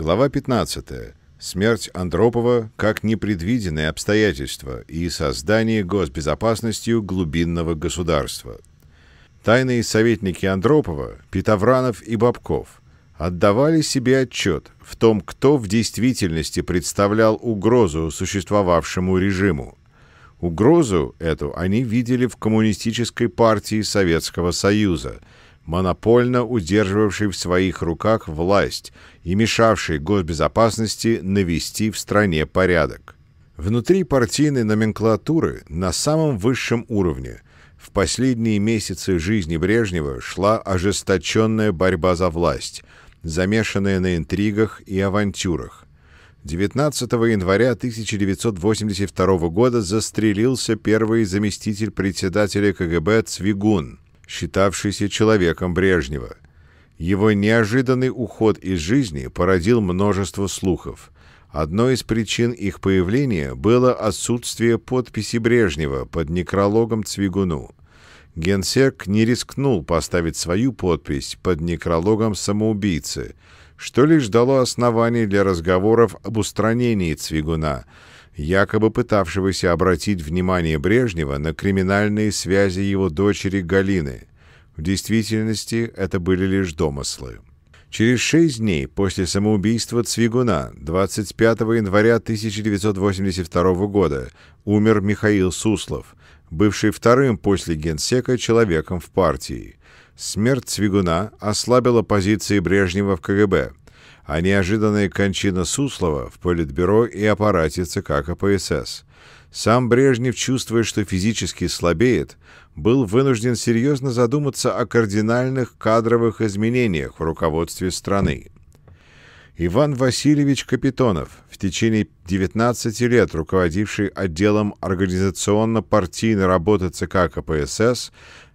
Глава 15. Смерть Андропова как непредвиденное обстоятельство и создание госбезопасностью глубинного государства. Тайные советники Андропова, Петовранов и Бабков отдавали себе отчет в том, кто в действительности представлял угрозу существовавшему режиму. Угрозу эту они видели в Коммунистической партии Советского Союза – монопольно удерживавший в своих руках власть и мешавший госбезопасности навести в стране порядок. Внутри партийной номенклатуры на самом высшем уровне в последние месяцы жизни Брежнева шла ожесточенная борьба за власть, замешанная на интригах и авантюрах. 19 января 1982 года застрелился первый заместитель председателя КГБ Цвигун – считавшийся человеком Брежнева. Его неожиданный уход из жизни породил множество слухов. Одной из причин их появления было отсутствие подписи Брежнева под некрологом Цвигуну. Генсек не рискнул поставить свою подпись под некрологом самоубийцы, что лишь дало основание для разговоров об устранении Цвигуна, якобы пытавшегося обратить внимание Брежнева на криминальные связи его дочери Галины. В действительности это были лишь домыслы. Через шесть дней после самоубийства Цвигуна, 25 января 1982 года, умер Михаил Суслов, бывший вторым после генсека человеком в партии. Смерть Цвигуна ослабила позиции Брежнева в КГБ, а неожиданная кончина Суслова в Политбюро и аппарате ЦК КПСС – сам Брежнев, чувствуя, что физически слабеет, был вынужден серьезно задуматься о кардинальных кадровых изменениях в руководстве страны. Иван Васильевич Капитонов, в течение 19 лет руководивший отделом организационно-партийной работы ЦК КПСС,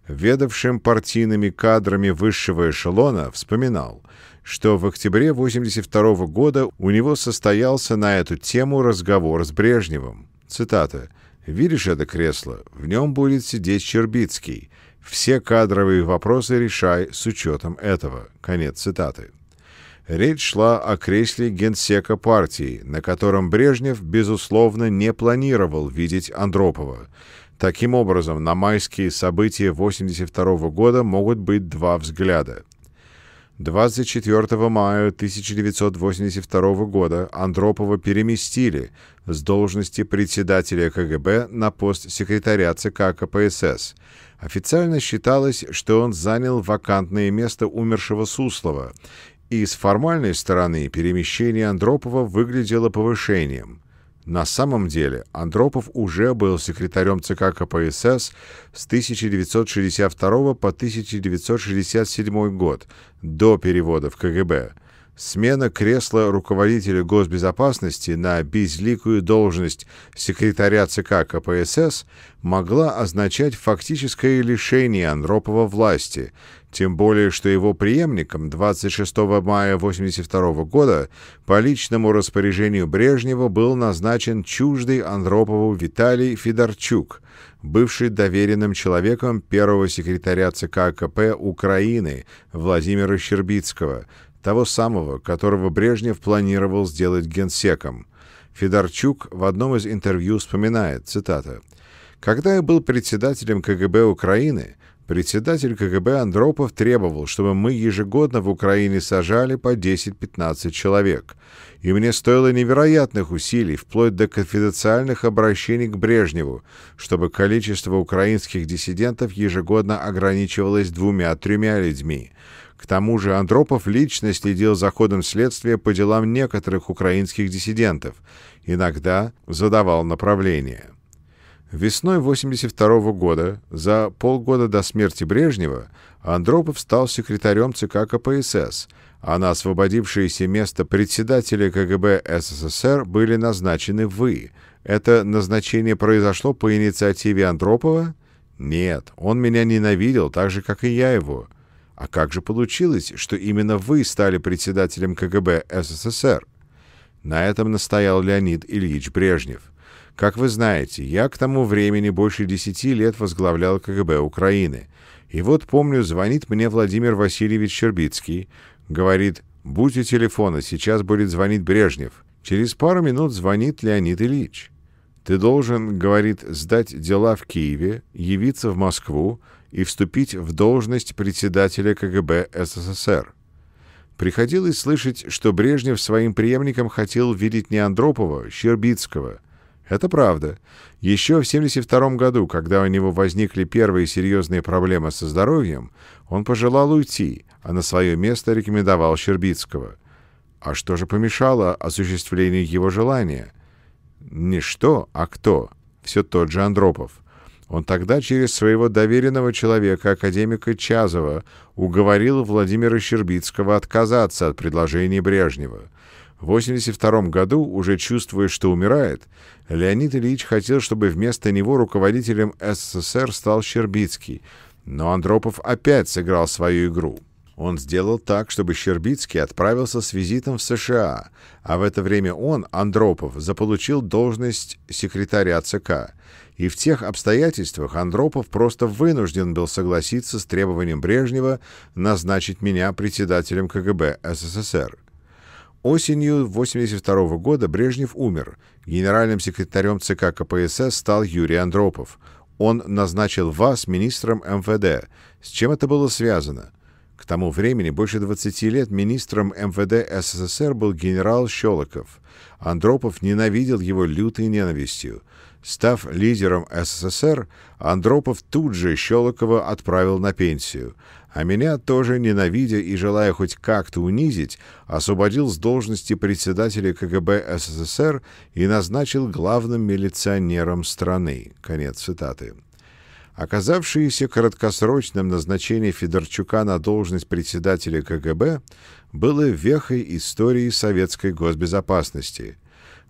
ведавшим партийными кадрами высшего эшелона, вспоминал, что в октябре 1982 года у него состоялся на эту тему разговор с Брежневым. Цитата. «Видишь это кресло? В нем будет сидеть Чербицкий. Все кадровые вопросы решай с учетом этого». Конец цитаты. Речь шла о кресле генсека партии, на котором Брежнев, безусловно, не планировал видеть Андропова. Таким образом, на майские события 1982 года могут быть два взгляда. 24 мая 1982 года Андропова переместили с должности председателя КГБ на пост секретаря ЦК КПСС. Официально считалось, что он занял вакантное место умершего Суслова, и с формальной стороны перемещение Андропова выглядело повышением. На самом деле Андропов уже был секретарем ЦК КПСС с 1962 по 1967 год, до перевода в КГБ. Смена кресла руководителя госбезопасности на безликую должность секретаря ЦК КПСС могла означать фактическое лишение Андропова власти, тем более что его преемником 26 мая 1982 года по личному распоряжению Брежнева был назначен чуждый Андропову Виталий Федорчук, бывший доверенным человеком первого секретаря ЦК КП Украины Владимира Щербицкого, того самого, которого Брежнев планировал сделать генсеком. Федорчук в одном из интервью вспоминает, цитата, «Когда я был председателем КГБ Украины, председатель КГБ Андропов требовал, чтобы мы ежегодно в Украине сажали по 10-15 человек. И мне стоило невероятных усилий, вплоть до конфиденциальных обращений к Брежневу, чтобы количество украинских диссидентов ежегодно ограничивалось двумя-тремя людьми. К тому же Андропов лично следил за ходом следствия по делам некоторых украинских диссидентов, иногда задавал направление. Весной 1982 года, за полгода до смерти Брежнева, Андропов стал секретарем ЦК КПСС, а на освободившееся место председателя КГБ СССР были назначены вы. Это назначение произошло по инициативе Андропова? Нет, он меня ненавидел, так же, как и я его – а как же получилось, что именно вы стали председателем КГБ СССР? На этом настоял Леонид Ильич Брежнев. Как вы знаете, я к тому времени больше десяти лет возглавлял КГБ Украины. И вот, помню, звонит мне Владимир Васильевич Щербицкий, говорит «Будь у телефона, сейчас будет звонить Брежнев». Через пару минут звонит Леонид Ильич. «Ты должен, — говорит, — сдать дела в Киеве, явиться в Москву, и вступить в должность председателя КГБ СССР. Приходилось слышать, что Брежнев своим преемником хотел видеть не Андропова, а Щербицкого. Это правда. Еще в 1972 году, когда у него возникли первые серьезные проблемы со здоровьем, он пожелал уйти, а на свое место рекомендовал Щербицкого. А что же помешало осуществлению его желания? Не что, а кто. Все тот же Андропов. Он тогда через своего доверенного человека, академика Чазова, уговорил Владимира Щербицкого отказаться от предложений Брежнева. В 1982 году, уже чувствуя, что умирает, Леонид Ильич хотел, чтобы вместо него руководителем СССР стал Щербицкий, но Андропов опять сыграл свою игру. Он сделал так, чтобы Щербицкий отправился с визитом в США, а в это время он, Андропов, заполучил должность секретаря ЦК – и в тех обстоятельствах Андропов просто вынужден был согласиться с требованием Брежнева назначить меня председателем КГБ СССР. Осенью 1982 года Брежнев умер. Генеральным секретарем ЦК КПСС стал Юрий Андропов. Он назначил вас министром МВД. С чем это было связано? К тому времени больше 20 лет министром МВД СССР был генерал Щелоков. Андропов ненавидел его лютой ненавистью. Став лидером СССР, Андропов тут же Щелокова отправил на пенсию, а меня тоже, ненавидя и желая хоть как-то унизить, освободил с должности председателя КГБ СССР и назначил главным милиционером страны. Конец цитаты. Оказавшееся краткосрочным назначение Федорчука на должность председателя КГБ было вехой истории советской госбезопасности –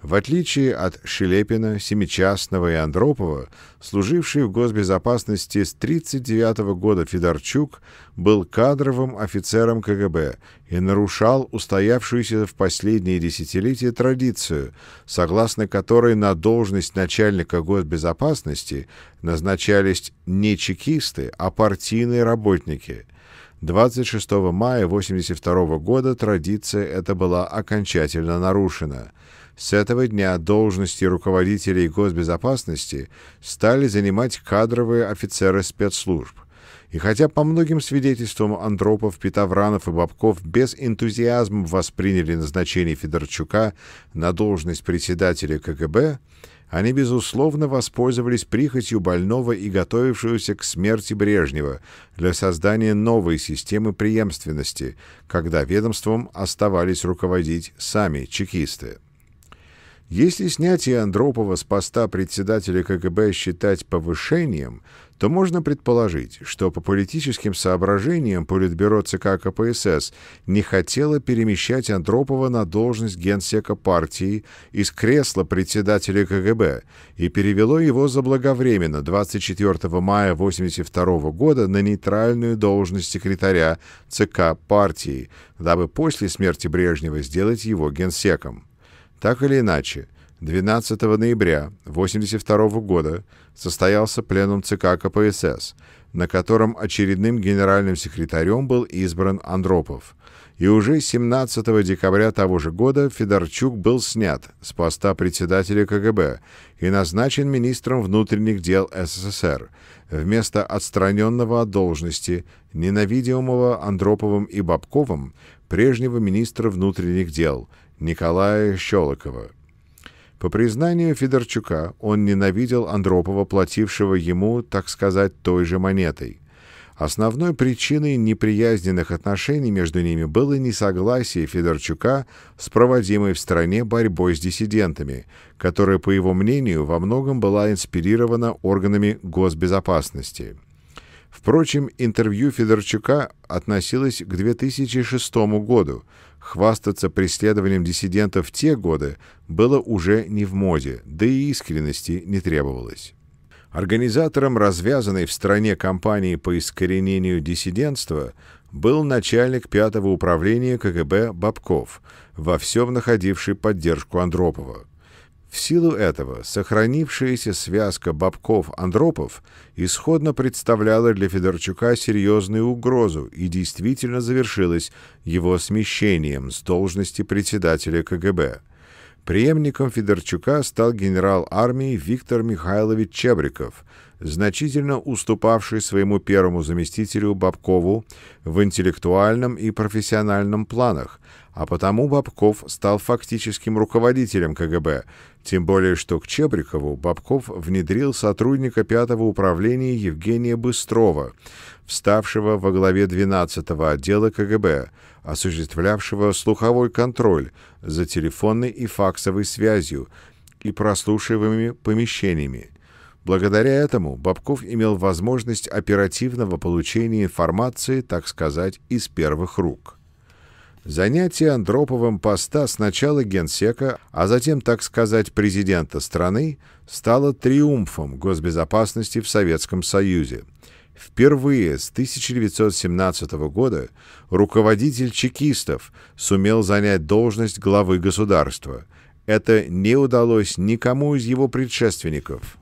в отличие от Шелепина, Семичастного и Андропова, служивший в госбезопасности с 1939 года Федорчук был кадровым офицером КГБ и нарушал устоявшуюся в последние десятилетия традицию, согласно которой на должность начальника госбезопасности назначались не чекисты, а партийные работники – 26 мая 1982 года традиция эта была окончательно нарушена. С этого дня должности руководителей госбезопасности стали занимать кадровые офицеры спецслужб. И хотя по многим свидетельствам Андропов, Петовранов и Бабков без энтузиазма восприняли назначение Федорчука на должность председателя КГБ, они, безусловно, воспользовались прихотью больного и готовившегося к смерти Брежнева для создания новой системы преемственности, когда ведомством оставались руководить сами чекисты. Если снятие Андропова с поста председателя КГБ считать повышением, то можно предположить, что по политическим соображениям Политбюро ЦК КПСС не хотело перемещать Андропова на должность генсека партии из кресла председателя КГБ и перевело его заблаговременно 24 мая 1982 года на нейтральную должность секретаря ЦК партии, дабы после смерти Брежнева сделать его генсеком. Так или иначе, 12 ноября 1982 года состоялся пленум ЦК КПСС, на котором очередным генеральным секретарем был избран Андропов. И уже 17 декабря того же года Федорчук был снят с поста председателя КГБ и назначен министром внутренних дел СССР вместо отстраненного от должности, ненавидимого Андроповым и Бабковым, прежнего министра внутренних дел – Николая Щелокова. По признанию Федорчука, он ненавидел Андропова, платившего ему, так сказать, той же монетой. Основной причиной неприязненных отношений между ними было несогласие Федорчука с проводимой в стране борьбой с диссидентами, которая, по его мнению, во многом была инспирирована органами госбезопасности. Впрочем, интервью Федорчука относилось к 2006 году, Хвастаться преследованием диссидентов в те годы было уже не в моде, да и искренности не требовалось. Организатором развязанной в стране кампании по искоренению диссидентства был начальник пятого управления КГБ Бабков, во всем находивший поддержку Андропова. В силу этого сохранившаяся связка бобков-андропов исходно представляла для Федорчука серьезную угрозу и действительно завершилась его смещением с должности председателя КГБ – Преемником Федорчука стал генерал армии Виктор Михайлович Чебриков, значительно уступавший своему первому заместителю Бабкову в интеллектуальном и профессиональном планах, а потому Бабков стал фактическим руководителем КГБ, тем более что к Чебрикову Бабков внедрил сотрудника пятого управления Евгения Быстрова, вставшего во главе 12-го отдела КГБ – осуществлявшего слуховой контроль за телефонной и факсовой связью и прослушиваемыми помещениями. Благодаря этому Бабков имел возможность оперативного получения информации, так сказать, из первых рук. Занятие Андроповым поста сначала генсека, а затем, так сказать, президента страны, стало триумфом госбезопасности в Советском Союзе – Впервые с 1917 года руководитель чекистов сумел занять должность главы государства. Это не удалось никому из его предшественников.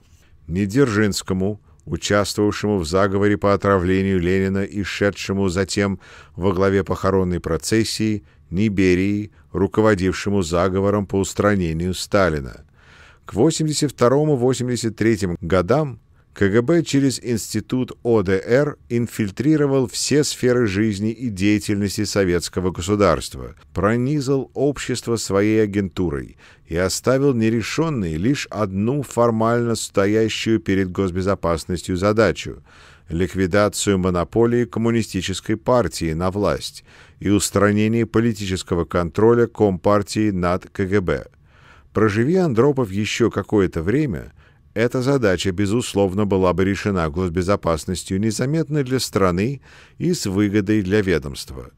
Ни Дзержинскому, участвовавшему в заговоре по отравлению Ленина и шедшему затем во главе похоронной процессии, ни Берии, руководившему заговором по устранению Сталина. К 82-83 годам КГБ через Институт ОДР инфильтрировал все сферы жизни и деятельности советского государства, пронизал общество своей агентурой и оставил нерешенной лишь одну формально стоящую перед госбезопасностью задачу – ликвидацию монополии коммунистической партии на власть и устранение политического контроля Компартии над КГБ. Проживи Андропов еще какое-то время – эта задача, безусловно, была бы решена госбезопасностью незаметной для страны и с выгодой для ведомства.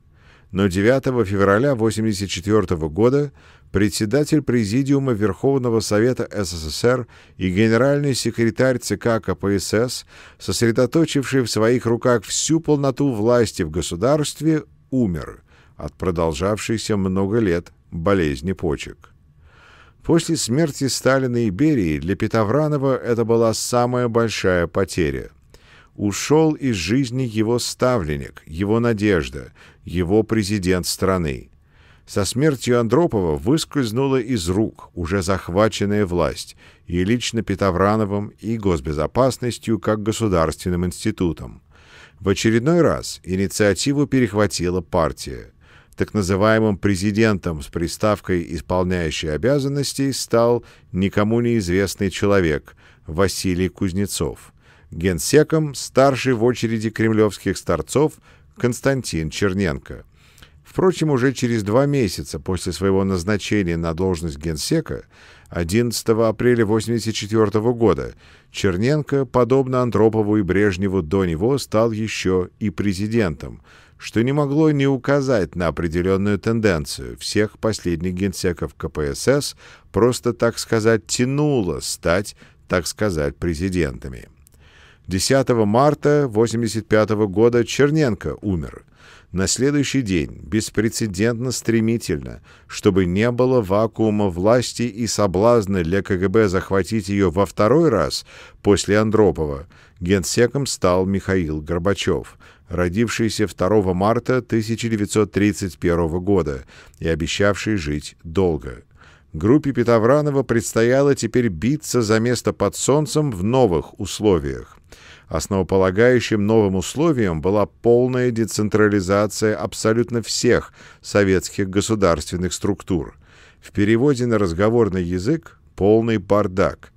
Но 9 февраля 1984 года председатель Президиума Верховного Совета СССР и генеральный секретарь ЦК КПСС, сосредоточивший в своих руках всю полноту власти в государстве, умер от продолжавшейся много лет болезни почек. После смерти Сталина и Берии для Петовранова это была самая большая потеря. Ушел из жизни его ставленник, его надежда, его президент страны. Со смертью Андропова выскользнула из рук уже захваченная власть и лично Петоврановым, и госбезопасностью как государственным институтом. В очередной раз инициативу перехватила партия – так называемым президентом с приставкой «исполняющий обязанности» стал никому неизвестный человек Василий Кузнецов, генсеком старший в очереди кремлевских старцов Константин Черненко. Впрочем, уже через два месяца после своего назначения на должность генсека 11 апреля 1984 года Черненко, подобно Антропову и Брежневу до него, стал еще и президентом – что не могло не указать на определенную тенденцию. Всех последних генсеков КПСС просто, так сказать, тянуло стать, так сказать, президентами. 10 марта 1985 года Черненко умер. На следующий день, беспрецедентно стремительно, чтобы не было вакуума власти и соблазна для КГБ захватить ее во второй раз после Андропова, генсеком стал Михаил Горбачев – родившийся 2 марта 1931 года и обещавший жить долго. Группе Петавранова предстояло теперь биться за место под солнцем в новых условиях. Основополагающим новым условием была полная децентрализация абсолютно всех советских государственных структур. В переводе на разговорный язык – полный бардак.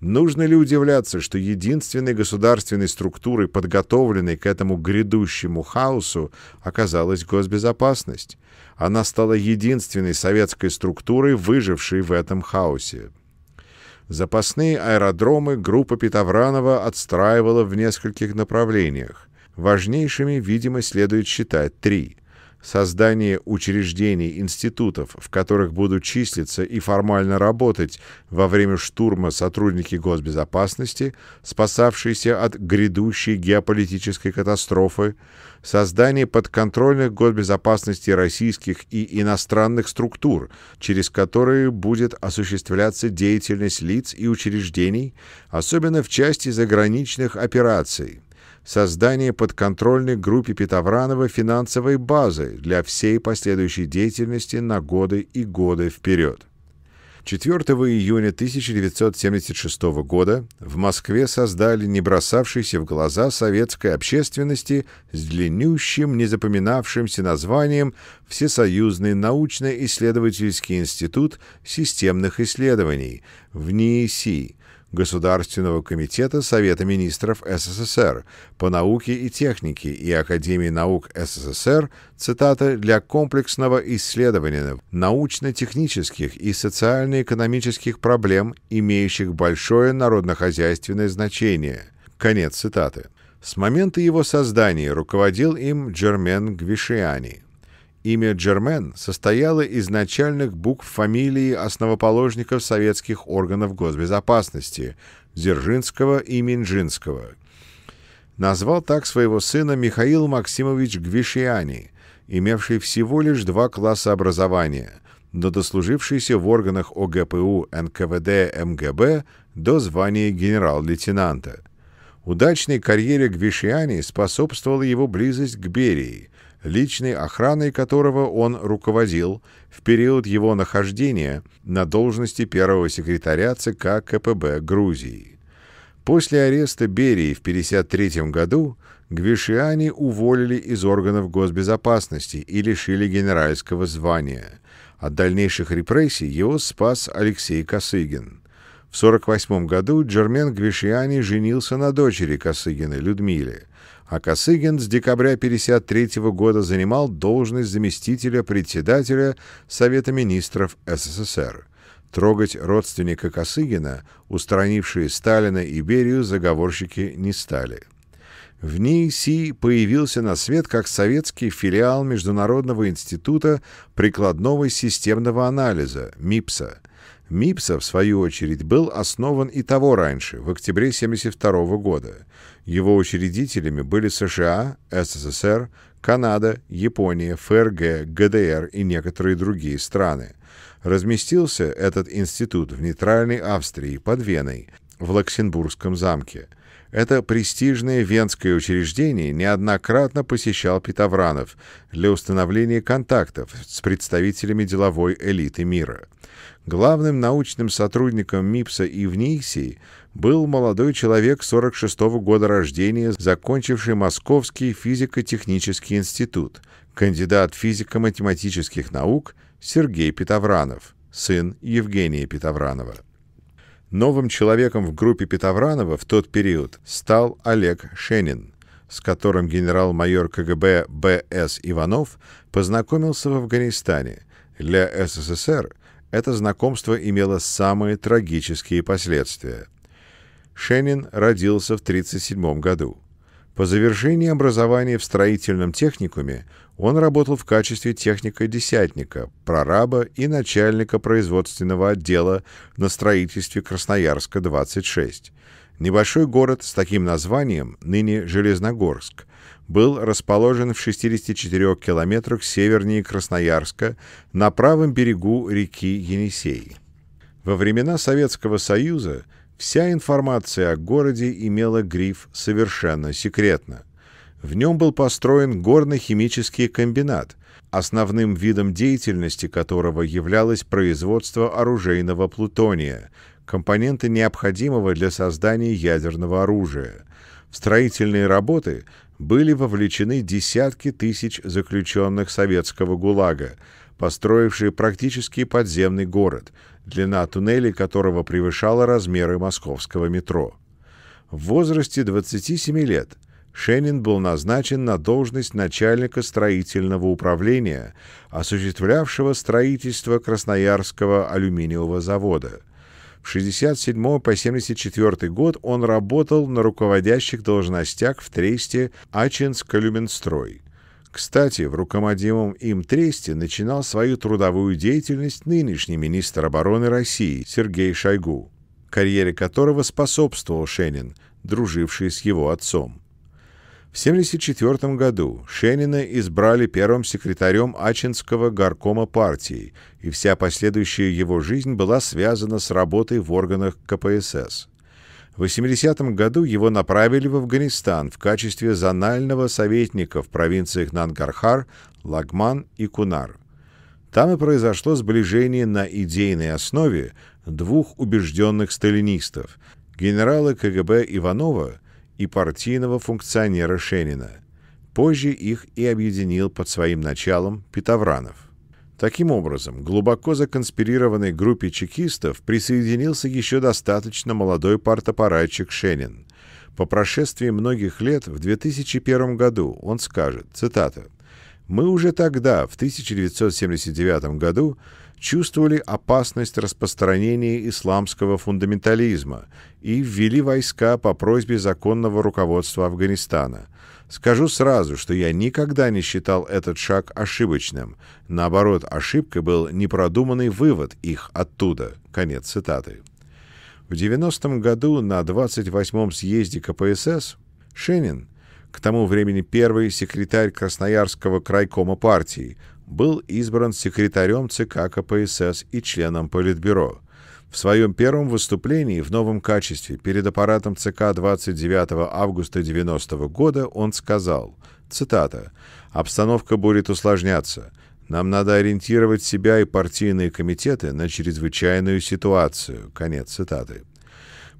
Нужно ли удивляться, что единственной государственной структурой, подготовленной к этому грядущему хаосу, оказалась госбезопасность? Она стала единственной советской структурой, выжившей в этом хаосе. Запасные аэродромы группа Петовранова отстраивала в нескольких направлениях. Важнейшими, видимо, следует считать три – создание учреждений, институтов, в которых будут числиться и формально работать во время штурма сотрудники госбезопасности, спасавшиеся от грядущей геополитической катастрофы, создание подконтрольных госбезопасности российских и иностранных структур, через которые будет осуществляться деятельность лиц и учреждений, особенно в части заграничных операций – создание подконтрольной группе Петовранова финансовой базы для всей последующей деятельности на годы и годы вперед. 4 июня 1976 года в Москве создали не бросавшийся в глаза советской общественности с длиннющим, незапоминавшимся названием Всесоюзный научно-исследовательский институт системных исследований в НИИСИ Государственного комитета Совета министров СССР по науке и технике и Академии наук СССР, цитата, «для комплексного исследования научно-технических и социально-экономических проблем, имеющих большое народнохозяйственное значение». Конец цитаты. С момента его создания руководил им Джермен Гвишиани – Имя Джермен состояло из начальных букв фамилии основоположников советских органов госбезопасности – Дзержинского и Минжинского. Назвал так своего сына Михаил Максимович Гвишиани, имевший всего лишь два класса образования, но дослужившийся в органах ОГПУ, НКВД, МГБ эм до звания генерал-лейтенанта. Удачной карьере Гвишиани способствовала его близость к Берии – личной охраной которого он руководил в период его нахождения на должности первого секретаря ЦК КПБ Грузии. После ареста Берии в 1953 году Гвишиани уволили из органов госбезопасности и лишили генеральского звания. От дальнейших репрессий его спас Алексей Косыгин. В 1948 году Джермен Гвишиани женился на дочери Косыгина Людмиле а Косыгин с декабря 1953 года занимал должность заместителя председателя Совета министров СССР. Трогать родственника Косыгина, устранившие Сталина и Берию, заговорщики не стали. В НИИСИ появился на свет как советский филиал Международного института прикладного системного анализа МИПСа. МИПСа, в свою очередь, был основан и того раньше, в октябре 1972 года. Его учредителями были США, СССР, Канада, Япония, ФРГ, ГДР и некоторые другие страны. Разместился этот институт в нейтральной Австрии под Веной, в Лаксенбургском замке. Это престижное венское учреждение неоднократно посещал Петовранов для установления контактов с представителями деловой элиты мира. Главным научным сотрудником МИПСа и в НИСИ был молодой человек 46-го года рождения, закончивший Московский физико-технический институт, кандидат физико-математических наук Сергей Петовранов, сын Евгения Петовранова. Новым человеком в группе Петовранова в тот период стал Олег Шенин, с которым генерал-майор КГБ Б.С. Иванов познакомился в Афганистане. Для СССР это знакомство имело самые трагические последствия – Шеннин родился в 1937 году. По завершении образования в строительном техникуме он работал в качестве техника-десятника, прораба и начальника производственного отдела на строительстве Красноярска-26. Небольшой город с таким названием, ныне Железногорск, был расположен в 64 километрах севернее Красноярска на правом берегу реки Енисей. Во времена Советского Союза – Вся информация о городе имела гриф «Совершенно секретно». В нем был построен горно-химический комбинат, основным видом деятельности которого являлось производство оружейного плутония, компонента необходимого для создания ядерного оружия. В строительные работы были вовлечены десятки тысяч заключенных советского ГУЛАГа, построивший практически подземный город, длина туннелей которого превышала размеры московского метро. В возрасте 27 лет Шенин был назначен на должность начальника строительного управления, осуществлявшего строительство Красноярского алюминиевого завода. В 1967 по 1974 год он работал на руководящих должностях в тресте Ачинск-Алюминстрой – кстати, в руководимом им тресте начинал свою трудовую деятельность нынешний министр обороны России Сергей Шойгу, карьере которого способствовал Шенин, друживший с его отцом. В 1974 году Шенина избрали первым секретарем Ачинского горкома партии, и вся последующая его жизнь была связана с работой в органах КПСС. В 80 году его направили в Афганистан в качестве зонального советника в провинциях Нангархар, Лагман и Кунар. Там и произошло сближение на идейной основе двух убежденных сталинистов – генерала КГБ Иванова и партийного функционера Шенина. Позже их и объединил под своим началом Петовранов. Таким образом, глубоко законспирированной группе чекистов присоединился еще достаточно молодой партапарадчик Шенин. По прошествии многих лет, в 2001 году, он скажет, цитата, «Мы уже тогда, в 1979 году, чувствовали опасность распространения исламского фундаментализма и ввели войска по просьбе законного руководства Афганистана – Скажу сразу, что я никогда не считал этот шаг ошибочным. Наоборот, ошибкой был непродуманный вывод их оттуда. Конец цитаты. В 90-м году на 28-м съезде КПСС Шенин, к тому времени первый секретарь Красноярского крайкома партии, был избран секретарем ЦК КПСС и членом Политбюро. В своем первом выступлении в новом качестве перед аппаратом ЦК 29 августа 90 года он сказал, цитата, «Обстановка будет усложняться. Нам надо ориентировать себя и партийные комитеты на чрезвычайную ситуацию». Конец цитаты.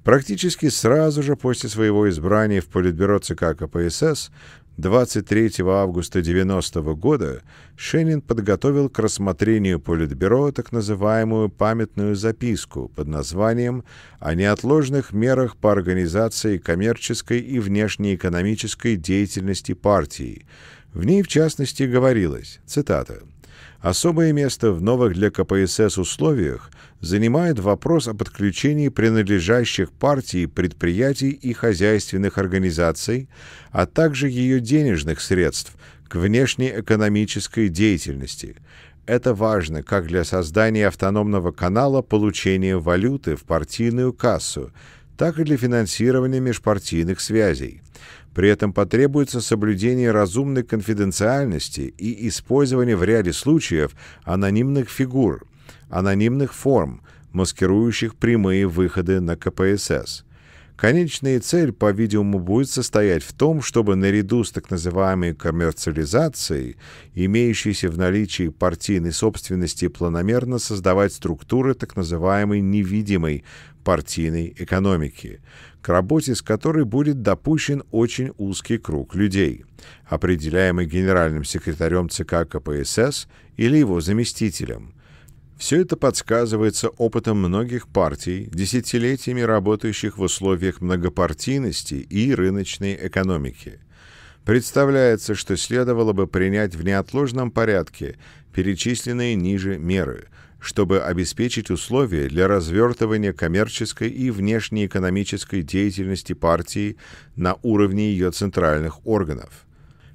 Практически сразу же после своего избрания в Политбюро ЦК КПСС 23 августа 90 года Шенин подготовил к рассмотрению Политбюро так называемую памятную записку под названием «О неотложных мерах по организации коммерческой и внешнеэкономической деятельности партии». В ней, в частности, говорилось, цитата, «Особое место в новых для КПСС условиях – занимает вопрос о подключении принадлежащих партии предприятий и хозяйственных организаций, а также ее денежных средств к внешней экономической деятельности. Это важно как для создания автономного канала получения валюты в партийную кассу, так и для финансирования межпартийных связей. При этом потребуется соблюдение разумной конфиденциальности и использование в ряде случаев анонимных фигур – анонимных форм, маскирующих прямые выходы на КПСС. Конечная цель, по-видимому, будет состоять в том, чтобы наряду с так называемой коммерциализацией, имеющейся в наличии партийной собственности, планомерно создавать структуры так называемой невидимой партийной экономики, к работе с которой будет допущен очень узкий круг людей, определяемый генеральным секретарем ЦК КПСС или его заместителем – все это подсказывается опытом многих партий, десятилетиями работающих в условиях многопартийности и рыночной экономики. Представляется, что следовало бы принять в неотложном порядке перечисленные ниже меры, чтобы обеспечить условия для развертывания коммерческой и внешнеэкономической деятельности партии на уровне ее центральных органов –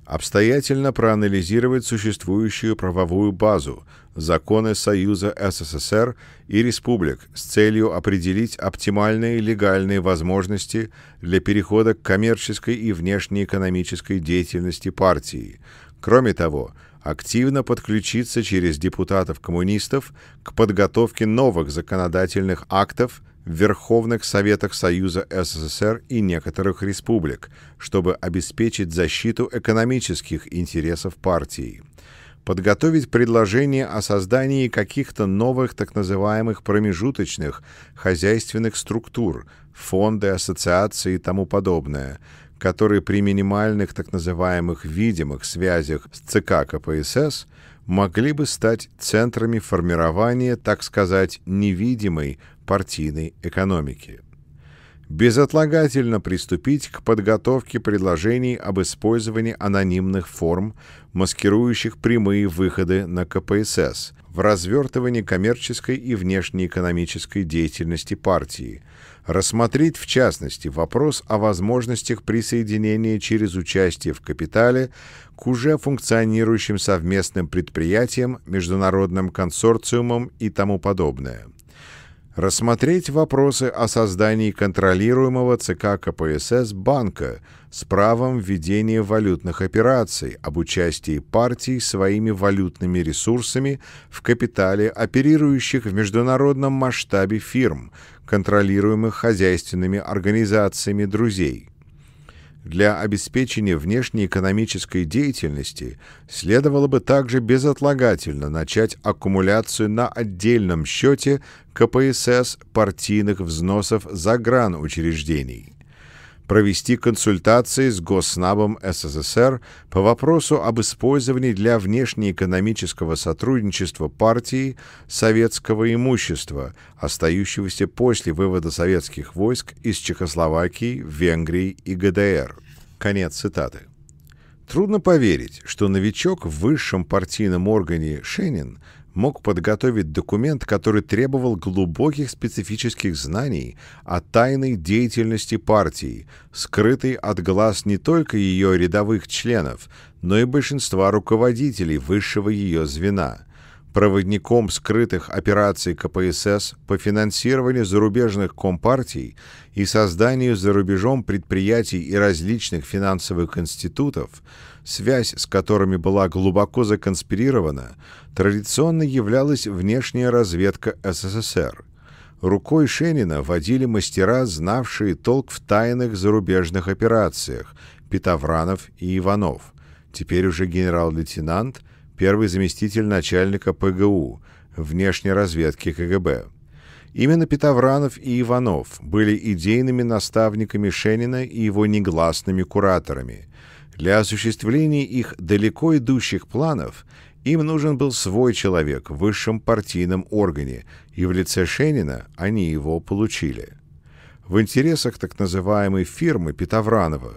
обстоятельно проанализировать существующую правовую базу, законы Союза СССР и республик с целью определить оптимальные легальные возможности для перехода к коммерческой и внешнеэкономической деятельности партии. Кроме того, активно подключиться через депутатов-коммунистов к подготовке новых законодательных актов – в Верховных Советах Союза СССР и некоторых республик, чтобы обеспечить защиту экономических интересов партии подготовить предложение о создании каких-то новых так называемых промежуточных хозяйственных структур, фонды, ассоциации и тому подобное, которые при минимальных так называемых видимых связях с ЦК КПСС могли бы стать центрами формирования, так сказать, невидимой партийной экономики. Безотлагательно приступить к подготовке предложений об использовании анонимных форм, маскирующих прямые выходы на КПСС, в развертывании коммерческой и внешнеэкономической деятельности партии, рассмотреть в частности вопрос о возможностях присоединения через участие в капитале к уже функционирующим совместным предприятиям, международным консорциумам и тому подобное рассмотреть вопросы о создании контролируемого ЦК КПСС банка с правом введения валютных операций об участии партий своими валютными ресурсами в капитале оперирующих в международном масштабе фирм, контролируемых хозяйственными организациями друзей – для обеспечения внешней экономической деятельности следовало бы также безотлагательно начать аккумуляцию на отдельном счете КПСС партийных взносов за гран учреждений провести консультации с Госнабом СССР по вопросу об использовании для внешнеэкономического сотрудничества партии советского имущества, остающегося после вывода советских войск из Чехословакии, Венгрии и ГДР. Конец цитаты. Трудно поверить, что новичок в высшем партийном органе Шенин мог подготовить документ, который требовал глубоких специфических знаний о тайной деятельности партии, скрытой от глаз не только ее рядовых членов, но и большинства руководителей высшего ее звена. Проводником скрытых операций КПСС по финансированию зарубежных компартий и созданию за рубежом предприятий и различных финансовых институтов – связь с которыми была глубоко законспирирована, традиционно являлась внешняя разведка СССР. Рукой Шенина водили мастера, знавшие толк в тайных зарубежных операциях – Петавранов и Иванов, теперь уже генерал-лейтенант, первый заместитель начальника ПГУ, внешней разведки КГБ. Именно Петавранов и Иванов были идейными наставниками Шенина и его негласными кураторами. Для осуществления их далеко идущих планов им нужен был свой человек в высшем партийном органе, и в лице Шенина они его получили. В интересах так называемой фирмы Петовранова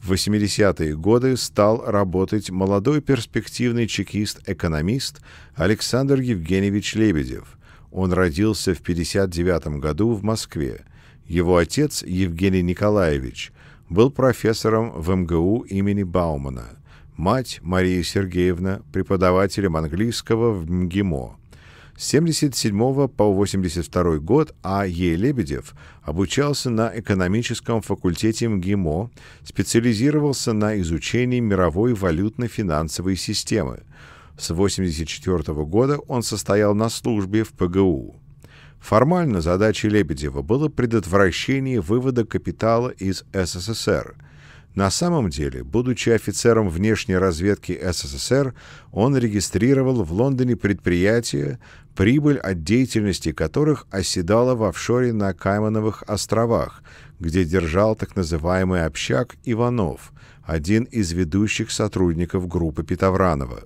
в 80-е годы стал работать молодой перспективный чекист-экономист Александр Евгеньевич Лебедев. Он родился в 59 году в Москве. Его отец Евгений Николаевич был профессором в МГУ имени Баумана, мать Мария Сергеевна преподавателем английского в МГИМО. С 1977 по 1982 год А.Е. Лебедев обучался на экономическом факультете МГИМО, специализировался на изучении мировой валютно-финансовой системы. С 1984 года он состоял на службе в ПГУ. Формально задачей Лебедева было предотвращение вывода капитала из СССР. На самом деле, будучи офицером внешней разведки СССР, он регистрировал в Лондоне предприятия, прибыль от деятельности которых оседала в офшоре на Каймановых островах, где держал так называемый общак Иванов, один из ведущих сотрудников группы Петовранова.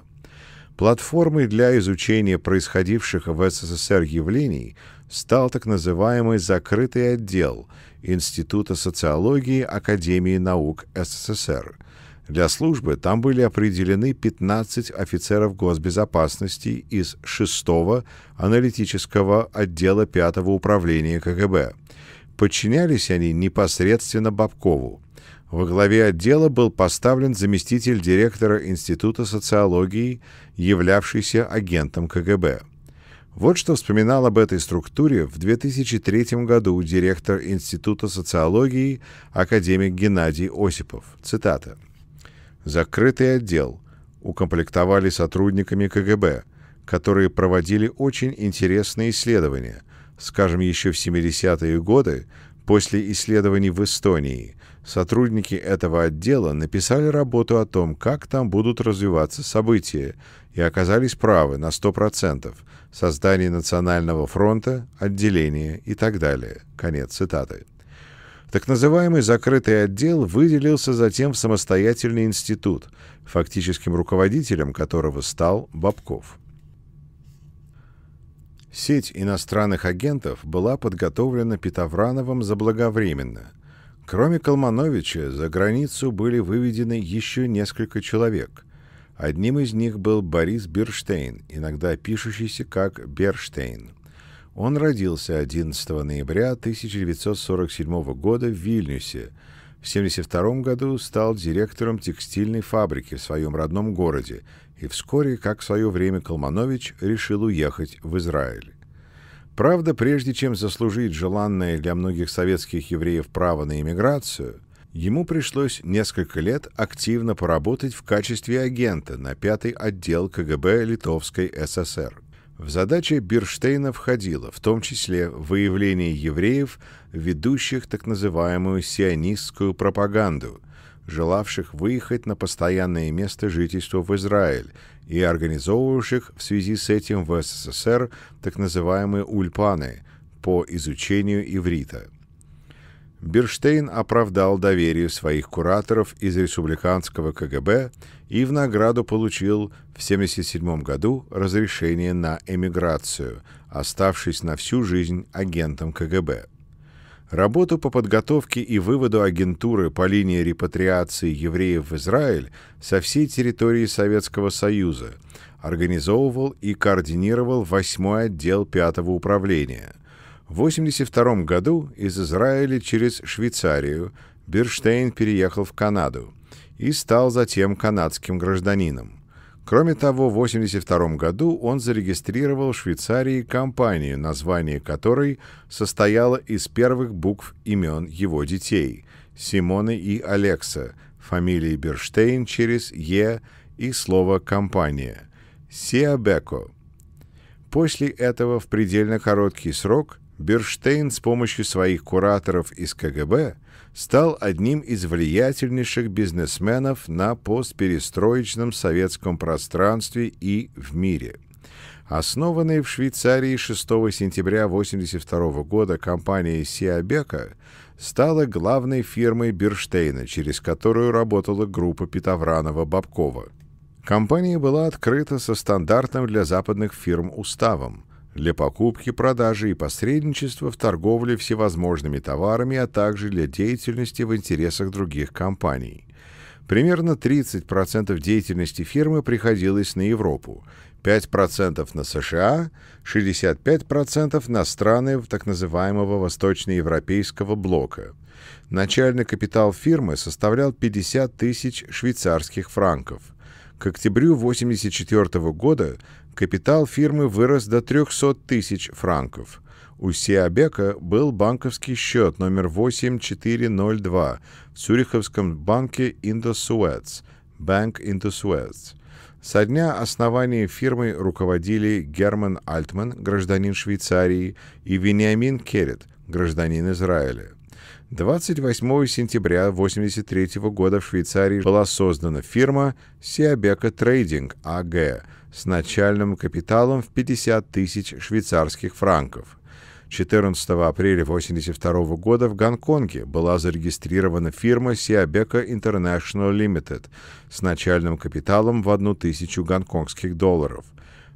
Платформой для изучения происходивших в СССР явлений – стал так называемый «закрытый отдел» Института социологии Академии наук СССР. Для службы там были определены 15 офицеров госбезопасности из 6-го аналитического отдела 5-го управления КГБ. Подчинялись они непосредственно Бабкову. Во главе отдела был поставлен заместитель директора Института социологии, являвшийся агентом КГБ. Вот что вспоминал об этой структуре в 2003 году директор Института социологии академик Геннадий Осипов. Цитата. «Закрытый отдел укомплектовали сотрудниками КГБ, которые проводили очень интересные исследования, скажем, еще в 70-е годы, после исследований в Эстонии – Сотрудники этого отдела написали работу о том, как там будут развиваться события, и оказались правы на 100%. Создание Национального фронта, отделения и так далее. Конец цитаты. Так называемый закрытый отдел выделился затем в самостоятельный институт, фактическим руководителем которого стал Бабков. Сеть иностранных агентов была подготовлена Петоврановым заблаговременно, Кроме Колмановича, за границу были выведены еще несколько человек. Одним из них был Борис Берштейн, иногда пишущийся как Берштейн. Он родился 11 ноября 1947 года в Вильнюсе. В 1972 году стал директором текстильной фабрики в своем родном городе и вскоре, как в свое время Колманович, решил уехать в Израиль. Правда, прежде чем заслужить желанное для многих советских евреев право на иммиграцию, ему пришлось несколько лет активно поработать в качестве агента на пятый отдел КГБ Литовской ССР. В задачи Бирштейна входило в том числе выявление евреев, ведущих так называемую сионистскую пропаганду, желавших выехать на постоянное место жительства в Израиль – и организовывавших в связи с этим в СССР так называемые «ульпаны» по изучению иврита. Берштейн оправдал доверие своих кураторов из республиканского КГБ и в награду получил в 1977 году разрешение на эмиграцию, оставшись на всю жизнь агентом КГБ. Работу по подготовке и выводу агентуры по линии репатриации евреев в Израиль со всей территории Советского Союза организовывал и координировал 8 отдел 5 управления. В 1982 году из Израиля через Швейцарию Берштейн переехал в Канаду и стал затем канадским гражданином. Кроме того, в 1982 году он зарегистрировал в Швейцарии компанию, название которой состояло из первых букв имен его детей – Симоны и Алекса, фамилии Берштейн через «Е» и слово «компания» – Сиабеко. После этого в предельно короткий срок Берштейн с помощью своих кураторов из КГБ – стал одним из влиятельнейших бизнесменов на постперестроечном советском пространстве и в мире. Основанная в Швейцарии 6 сентября 1982 года компания «Сиабека» стала главной фирмой Бирштейна, через которую работала группа Петовранова-Бабкова. Компания была открыта со стандартным для западных фирм уставом для покупки, продажи и посредничества в торговле всевозможными товарами, а также для деятельности в интересах других компаний. Примерно 30% деятельности фирмы приходилось на Европу, 5% на США, 65% на страны так называемого восточноевропейского блока. Начальный капитал фирмы составлял 50 тысяч швейцарских франков – к октябрю 1984 года Капитал фирмы вырос до 300 тысяч франков. У Сиабека был банковский счет номер 8402 в Цюриховском банке Индосуэц, Банк Индосуэц. Со дня основания фирмы руководили Герман Альтман, гражданин Швейцарии, и Вениамин Керет, гражданин Израиля. 28 сентября 1983 года в Швейцарии была создана фирма Сиабека Трейдинг АГ, с начальным капиталом в 50 тысяч швейцарских франков. 14 апреля 1982 года в Гонконге была зарегистрирована фирма Сиабека International Limited с начальным капиталом в тысячу гонконгских долларов.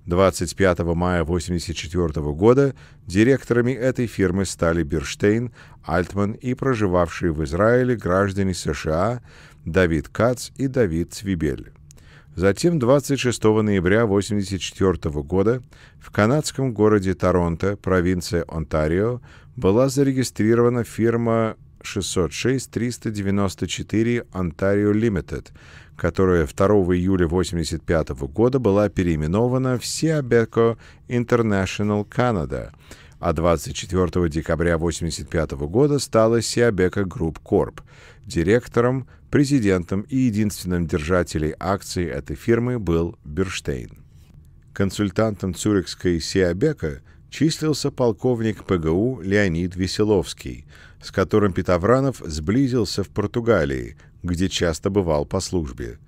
25 мая 1984 года директорами этой фирмы стали Бирштейн, Альтман и проживавшие в Израиле граждане США Давид Кац и Давид Цвибель. Затем 26 ноября 1984 года в канадском городе Торонто, провинция Онтарио, была зарегистрирована фирма 606-394 Ontario Limited, которая 2 июля 1985 года была переименована в Сиабеко International Canada, а 24 декабря 1985 года стала Сиабека Group Corp. Директором, президентом и единственным держателем акций этой фирмы был Берштейн. Консультантом Цюрихской Сиабека числился полковник ПГУ Леонид Веселовский, с которым Петовранов сблизился в Португалии, где часто бывал по службе.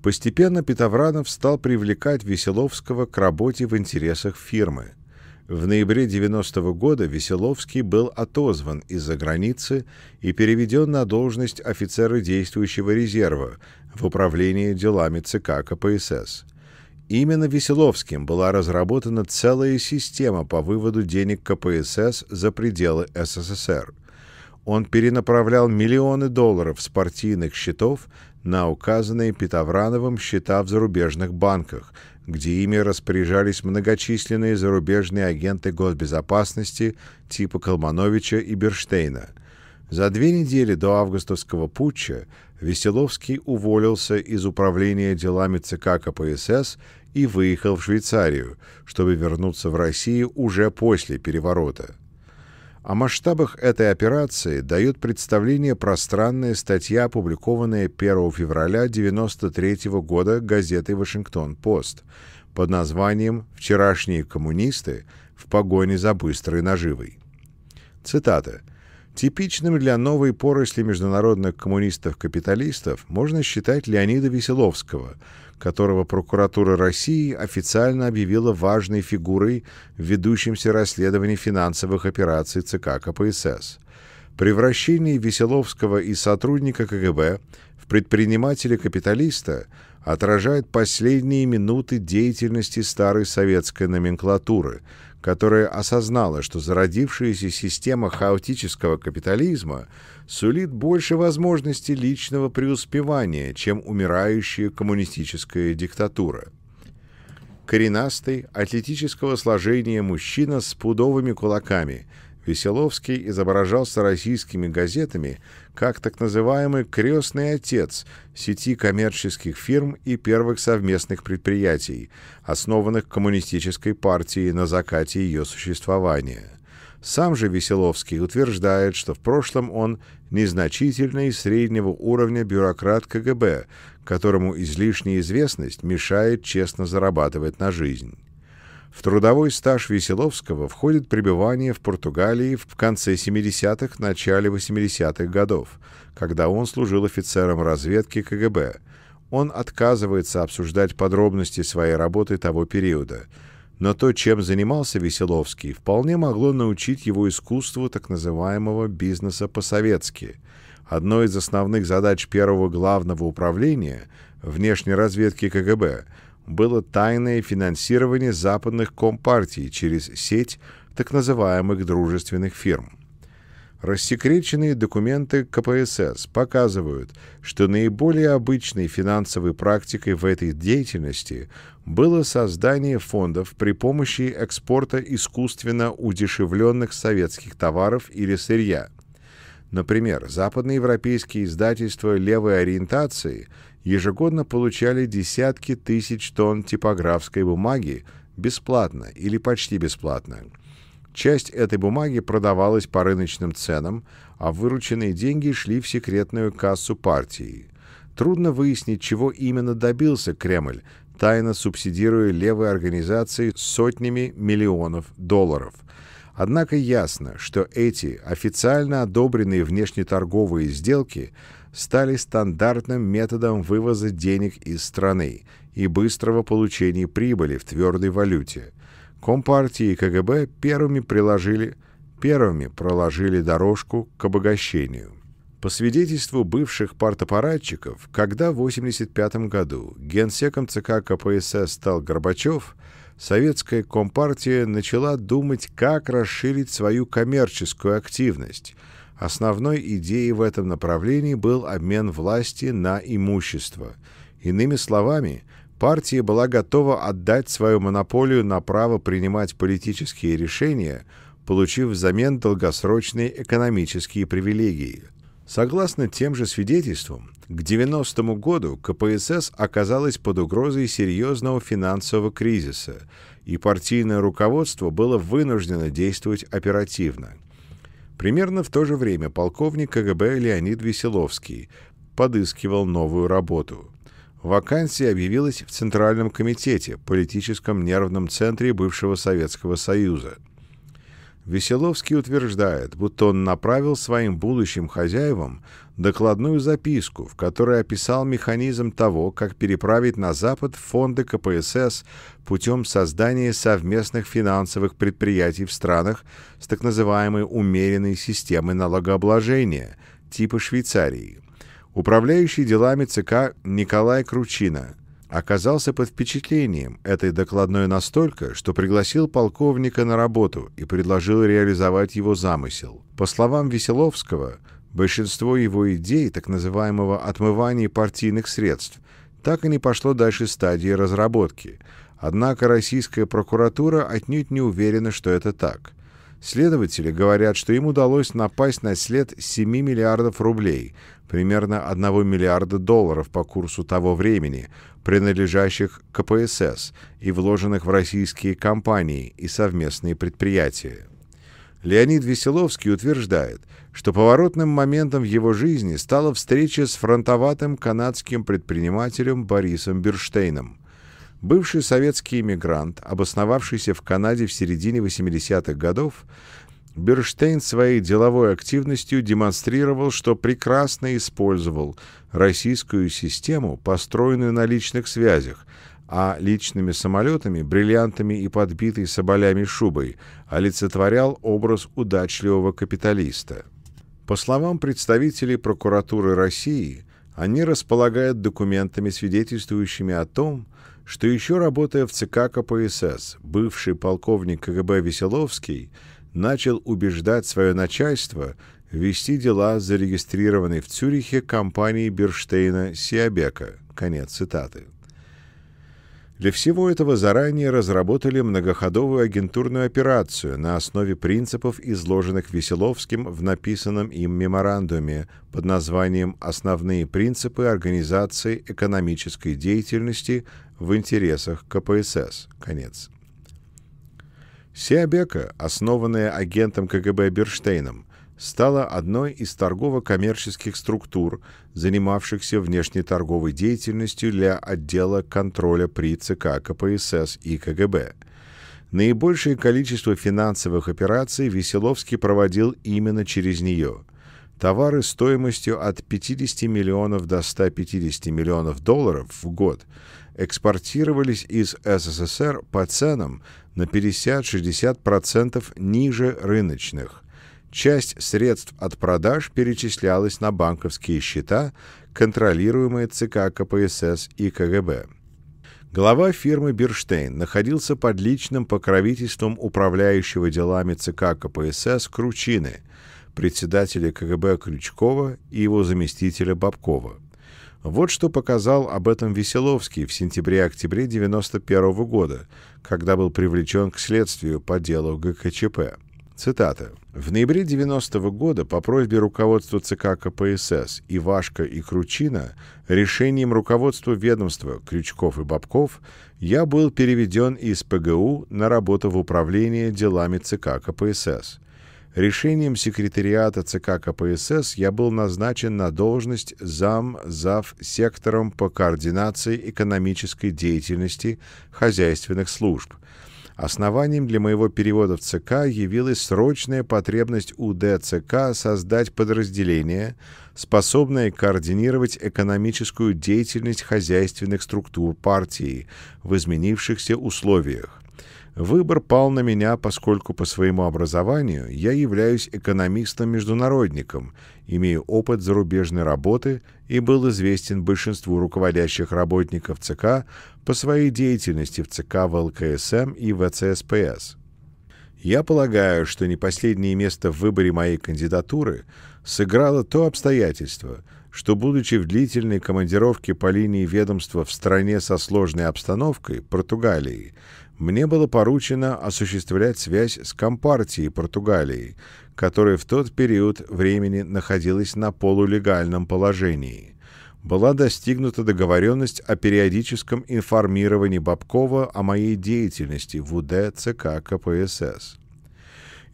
Постепенно Петовранов стал привлекать Веселовского к работе в интересах фирмы – в ноябре 90 -го года Веселовский был отозван из-за границы и переведен на должность офицера действующего резерва в управлении делами ЦК КПСС. Именно Веселовским была разработана целая система по выводу денег КПСС за пределы СССР. Он перенаправлял миллионы долларов с партийных счетов на указанные Петоврановым счета в зарубежных банках – где ими распоряжались многочисленные зарубежные агенты госбезопасности типа Колмановича и Берштейна. За две недели до августовского путча Веселовский уволился из управления делами ЦК КПСС и выехал в Швейцарию, чтобы вернуться в Россию уже после переворота. О масштабах этой операции дает представление пространная статья, опубликованная 1 февраля 1993 года газетой «Вашингтон-Пост» под названием «Вчерашние коммунисты в погоне за быстрой наживой». Цитата. Типичным для новой поросли международных коммунистов-капиталистов можно считать Леонида Веселовского – которого прокуратура России официально объявила важной фигурой в ведущемся расследовании финансовых операций ЦК КПСС. Превращение Веселовского из сотрудника КГБ в предпринимателя-капиталиста отражает последние минуты деятельности старой советской номенклатуры, которая осознала, что зародившаяся система хаотического капитализма сулит больше возможностей личного преуспевания, чем умирающая коммунистическая диктатура. Коренастый, атлетического сложения мужчина с пудовыми кулаками – Веселовский изображался российскими газетами как так называемый «крестный отец» сети коммерческих фирм и первых совместных предприятий, основанных коммунистической партией на закате ее существования. Сам же Веселовский утверждает, что в прошлом он незначительный среднего уровня бюрократ КГБ, которому излишняя известность мешает честно зарабатывать на жизнь. В трудовой стаж Веселовского входит пребывание в Португалии в конце 70-х, начале 80-х годов, когда он служил офицером разведки КГБ. Он отказывается обсуждать подробности своей работы того периода, но то, чем занимался Веселовский, вполне могло научить его искусству так называемого «бизнеса по-советски», Одной из основных задач первого главного управления внешней разведки КГБ было тайное финансирование западных компартий через сеть так называемых дружественных фирм. Рассекреченные документы КПСС показывают, что наиболее обычной финансовой практикой в этой деятельности было создание фондов при помощи экспорта искусственно удешевленных советских товаров или сырья. Например, западноевропейские издательства левой ориентации ежегодно получали десятки тысяч тонн типографской бумаги бесплатно или почти бесплатно. Часть этой бумаги продавалась по рыночным ценам, а вырученные деньги шли в секретную кассу партии. Трудно выяснить, чего именно добился Кремль, тайно субсидируя левые организации сотнями миллионов долларов. Однако ясно, что эти официально одобренные внешнеторговые сделки – стали стандартным методом вывоза денег из страны и быстрого получения прибыли в твердой валюте. Компартии и КГБ первыми приложили, первыми проложили дорожку к обогащению. По свидетельству бывших партапарадчиков, когда в 1985 году генсеком ЦК КПСС стал Горбачев, советская компартия начала думать, как расширить свою коммерческую активность – Основной идеей в этом направлении был обмен власти на имущество. Иными словами, партия была готова отдать свою монополию на право принимать политические решения, получив взамен долгосрочные экономические привилегии. Согласно тем же свидетельствам, к 90 году КПСС оказалась под угрозой серьезного финансового кризиса, и партийное руководство было вынуждено действовать оперативно – Примерно в то же время полковник КГБ Леонид Веселовский подыскивал новую работу. Вакансия объявилась в Центральном комитете, политическом нервном центре бывшего Советского Союза – Веселовский утверждает, будто он направил своим будущим хозяевам докладную записку, в которой описал механизм того, как переправить на Запад фонды КПСС путем создания совместных финансовых предприятий в странах с так называемой умеренной системой налогообложения типа Швейцарии. Управляющий делами ЦК Николай Кручина оказался под впечатлением этой докладной настолько, что пригласил полковника на работу и предложил реализовать его замысел. По словам Веселовского, большинство его идей так называемого отмывания партийных средств так и не пошло дальше стадии разработки. Однако российская прокуратура отнюдь не уверена, что это так. Следователи говорят, что им удалось напасть на след 7 миллиардов рублей – примерно 1 миллиарда долларов по курсу того времени, принадлежащих КПСС и вложенных в российские компании и совместные предприятия. Леонид Веселовский утверждает, что поворотным моментом в его жизни стала встреча с фронтоватым канадским предпринимателем Борисом Берштейном. Бывший советский иммигрант, обосновавшийся в Канаде в середине 80-х годов, Берштейн своей деловой активностью демонстрировал, что прекрасно использовал российскую систему, построенную на личных связях, а личными самолетами, бриллиантами и подбитой соболями шубой олицетворял образ удачливого капиталиста. По словам представителей прокуратуры России, они располагают документами, свидетельствующими о том, что еще работая в ЦК КПСС, бывший полковник КГБ Веселовский – начал убеждать свое начальство вести дела зарегистрированной в Цюрихе компании Берштейна Сиабека. Конец цитаты. Для всего этого заранее разработали многоходовую агентурную операцию на основе принципов, изложенных Веселовским в написанном им меморандуме под названием «Основные принципы организации экономической деятельности в интересах КПСС». Конец Сиабека, основанная агентом КГБ Берштейном, стала одной из торгово-коммерческих структур, занимавшихся внешней торговой деятельностью для отдела контроля при ЦК КПСС и КГБ. Наибольшее количество финансовых операций Веселовский проводил именно через нее. Товары стоимостью от 50 миллионов до 150 миллионов долларов в год экспортировались из СССР по ценам на 50-60% ниже рыночных. Часть средств от продаж перечислялась на банковские счета, контролируемые ЦК КПСС и КГБ. Глава фирмы «Бирштейн» находился под личным покровительством управляющего делами ЦК КПСС Кручины, председателя КГБ Крючкова и его заместителя Бабкова. Вот что показал об этом Веселовский в сентябре-октябре 1991 года, когда был привлечен к следствию по делу ГКЧП. Цитата. «В ноябре 90 года по просьбе руководства ЦК КПСС Ивашко и Кручина решением руководства ведомства Крючков и Бабков я был переведен из ПГУ на работу в управление делами ЦК КПСС. Решением секретариата ЦК КПСС я был назначен на должность зам зав сектором по координации экономической деятельности хозяйственных служб. Основанием для моего перевода в ЦК явилась срочная потребность УД ЦК создать подразделение, способное координировать экономическую деятельность хозяйственных структур партии в изменившихся условиях. Выбор пал на меня, поскольку по своему образованию я являюсь экономистом-международником, имею опыт зарубежной работы и был известен большинству руководящих работников ЦК по своей деятельности в ЦК ВЛКСМ и ВЦСПС. Я полагаю, что не последнее место в выборе моей кандидатуры сыграло то обстоятельство, что, будучи в длительной командировке по линии ведомства в стране со сложной обстановкой, Португалии, мне было поручено осуществлять связь с Компартией Португалии, которая в тот период времени находилась на полулегальном положении. Была достигнута договоренность о периодическом информировании Бабкова о моей деятельности в УДЦК КПСС.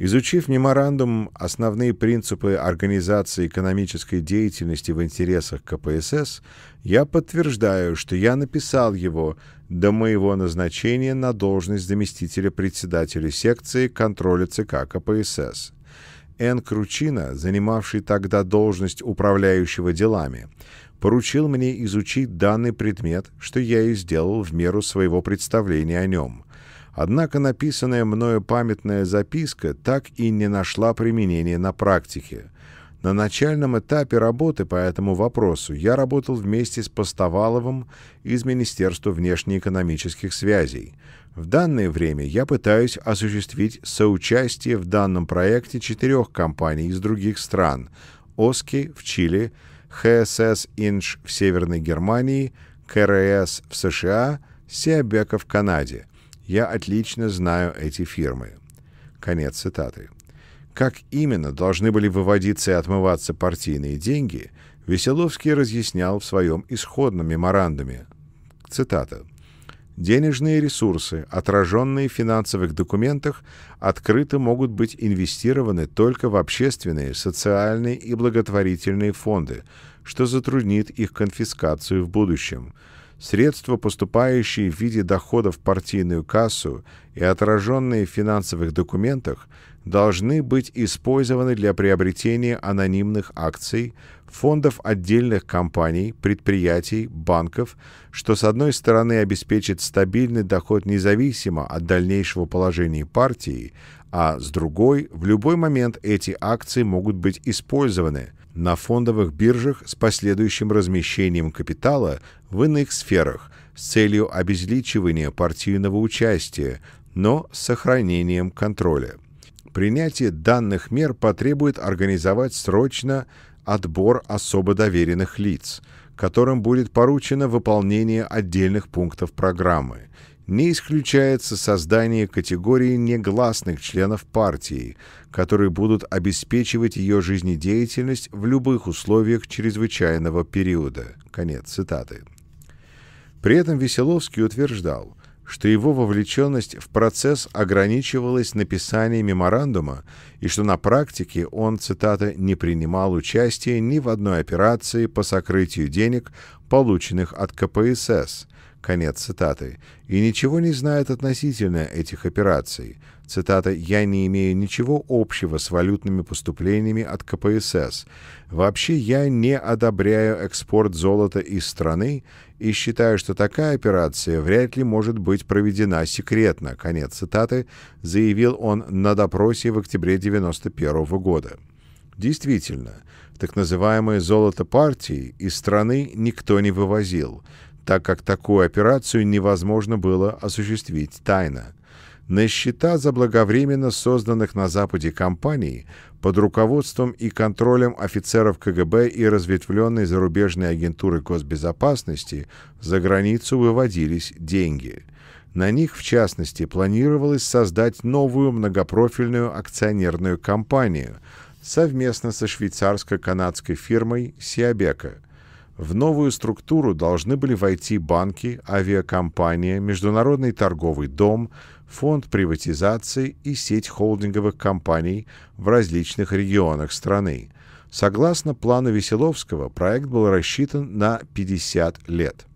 Изучив меморандум «Основные принципы организации экономической деятельности в интересах КПСС», я подтверждаю, что я написал его до моего назначения на должность заместителя председателя секции контроля ЦК КПСС. Н. Кручина, занимавший тогда должность управляющего делами, поручил мне изучить данный предмет, что я и сделал в меру своего представления о нем. Однако написанная мною памятная записка так и не нашла применения на практике – на начальном этапе работы по этому вопросу я работал вместе с Постоваловым из Министерства внешнеэкономических связей. В данное время я пытаюсь осуществить соучастие в данном проекте четырех компаний из других стран – ОСКИ в Чили, ХСС Инш в Северной Германии, КРС в США, Сиабека в Канаде. Я отлично знаю эти фирмы. Конец цитаты. Как именно должны были выводиться и отмываться партийные деньги, Веселовский разъяснял в своем исходном меморандуме. Цитата. Денежные ресурсы, отраженные в финансовых документах, открыто могут быть инвестированы только в общественные, социальные и благотворительные фонды, что затруднит их конфискацию в будущем. Средства, поступающие в виде доходов в партийную кассу и отраженные в финансовых документах, должны быть использованы для приобретения анонимных акций, фондов отдельных компаний, предприятий, банков, что с одной стороны обеспечит стабильный доход независимо от дальнейшего положения партии, а с другой в любой момент эти акции могут быть использованы на фондовых биржах с последующим размещением капитала в иных сферах с целью обезличивания партийного участия, но с сохранением контроля. Принятие данных мер потребует организовать срочно отбор особо доверенных лиц, которым будет поручено выполнение отдельных пунктов программы. Не исключается создание категории негласных членов партии, которые будут обеспечивать ее жизнедеятельность в любых условиях чрезвычайного периода. Конец цитаты. При этом Веселовский утверждал, что его вовлеченность в процесс ограничивалась написанием меморандума и что на практике он, цитата, «не принимал участия ни в одной операции по сокрытию денег, полученных от КПСС», конец цитаты, и ничего не знает относительно этих операций. Цитата «Я не имею ничего общего с валютными поступлениями от КПСС. Вообще я не одобряю экспорт золота из страны и считаю, что такая операция вряд ли может быть проведена секретно», конец цитаты, заявил он на допросе в октябре 1991 года. Действительно, так называемое «золото партии» из страны никто не вывозил, так как такую операцию невозможно было осуществить тайно на счета заблаговременно созданных на Западе компаний под руководством и контролем офицеров КГБ и разветвленной зарубежной агентуры госбезопасности за границу выводились деньги. На них, в частности, планировалось создать новую многопрофильную акционерную компанию совместно со швейцарско-канадской фирмой «Сиабека», в новую структуру должны были войти банки, авиакомпания, Международный торговый дом, фонд приватизации и сеть холдинговых компаний в различных регионах страны. Согласно плану Веселовского, проект был рассчитан на 50 лет.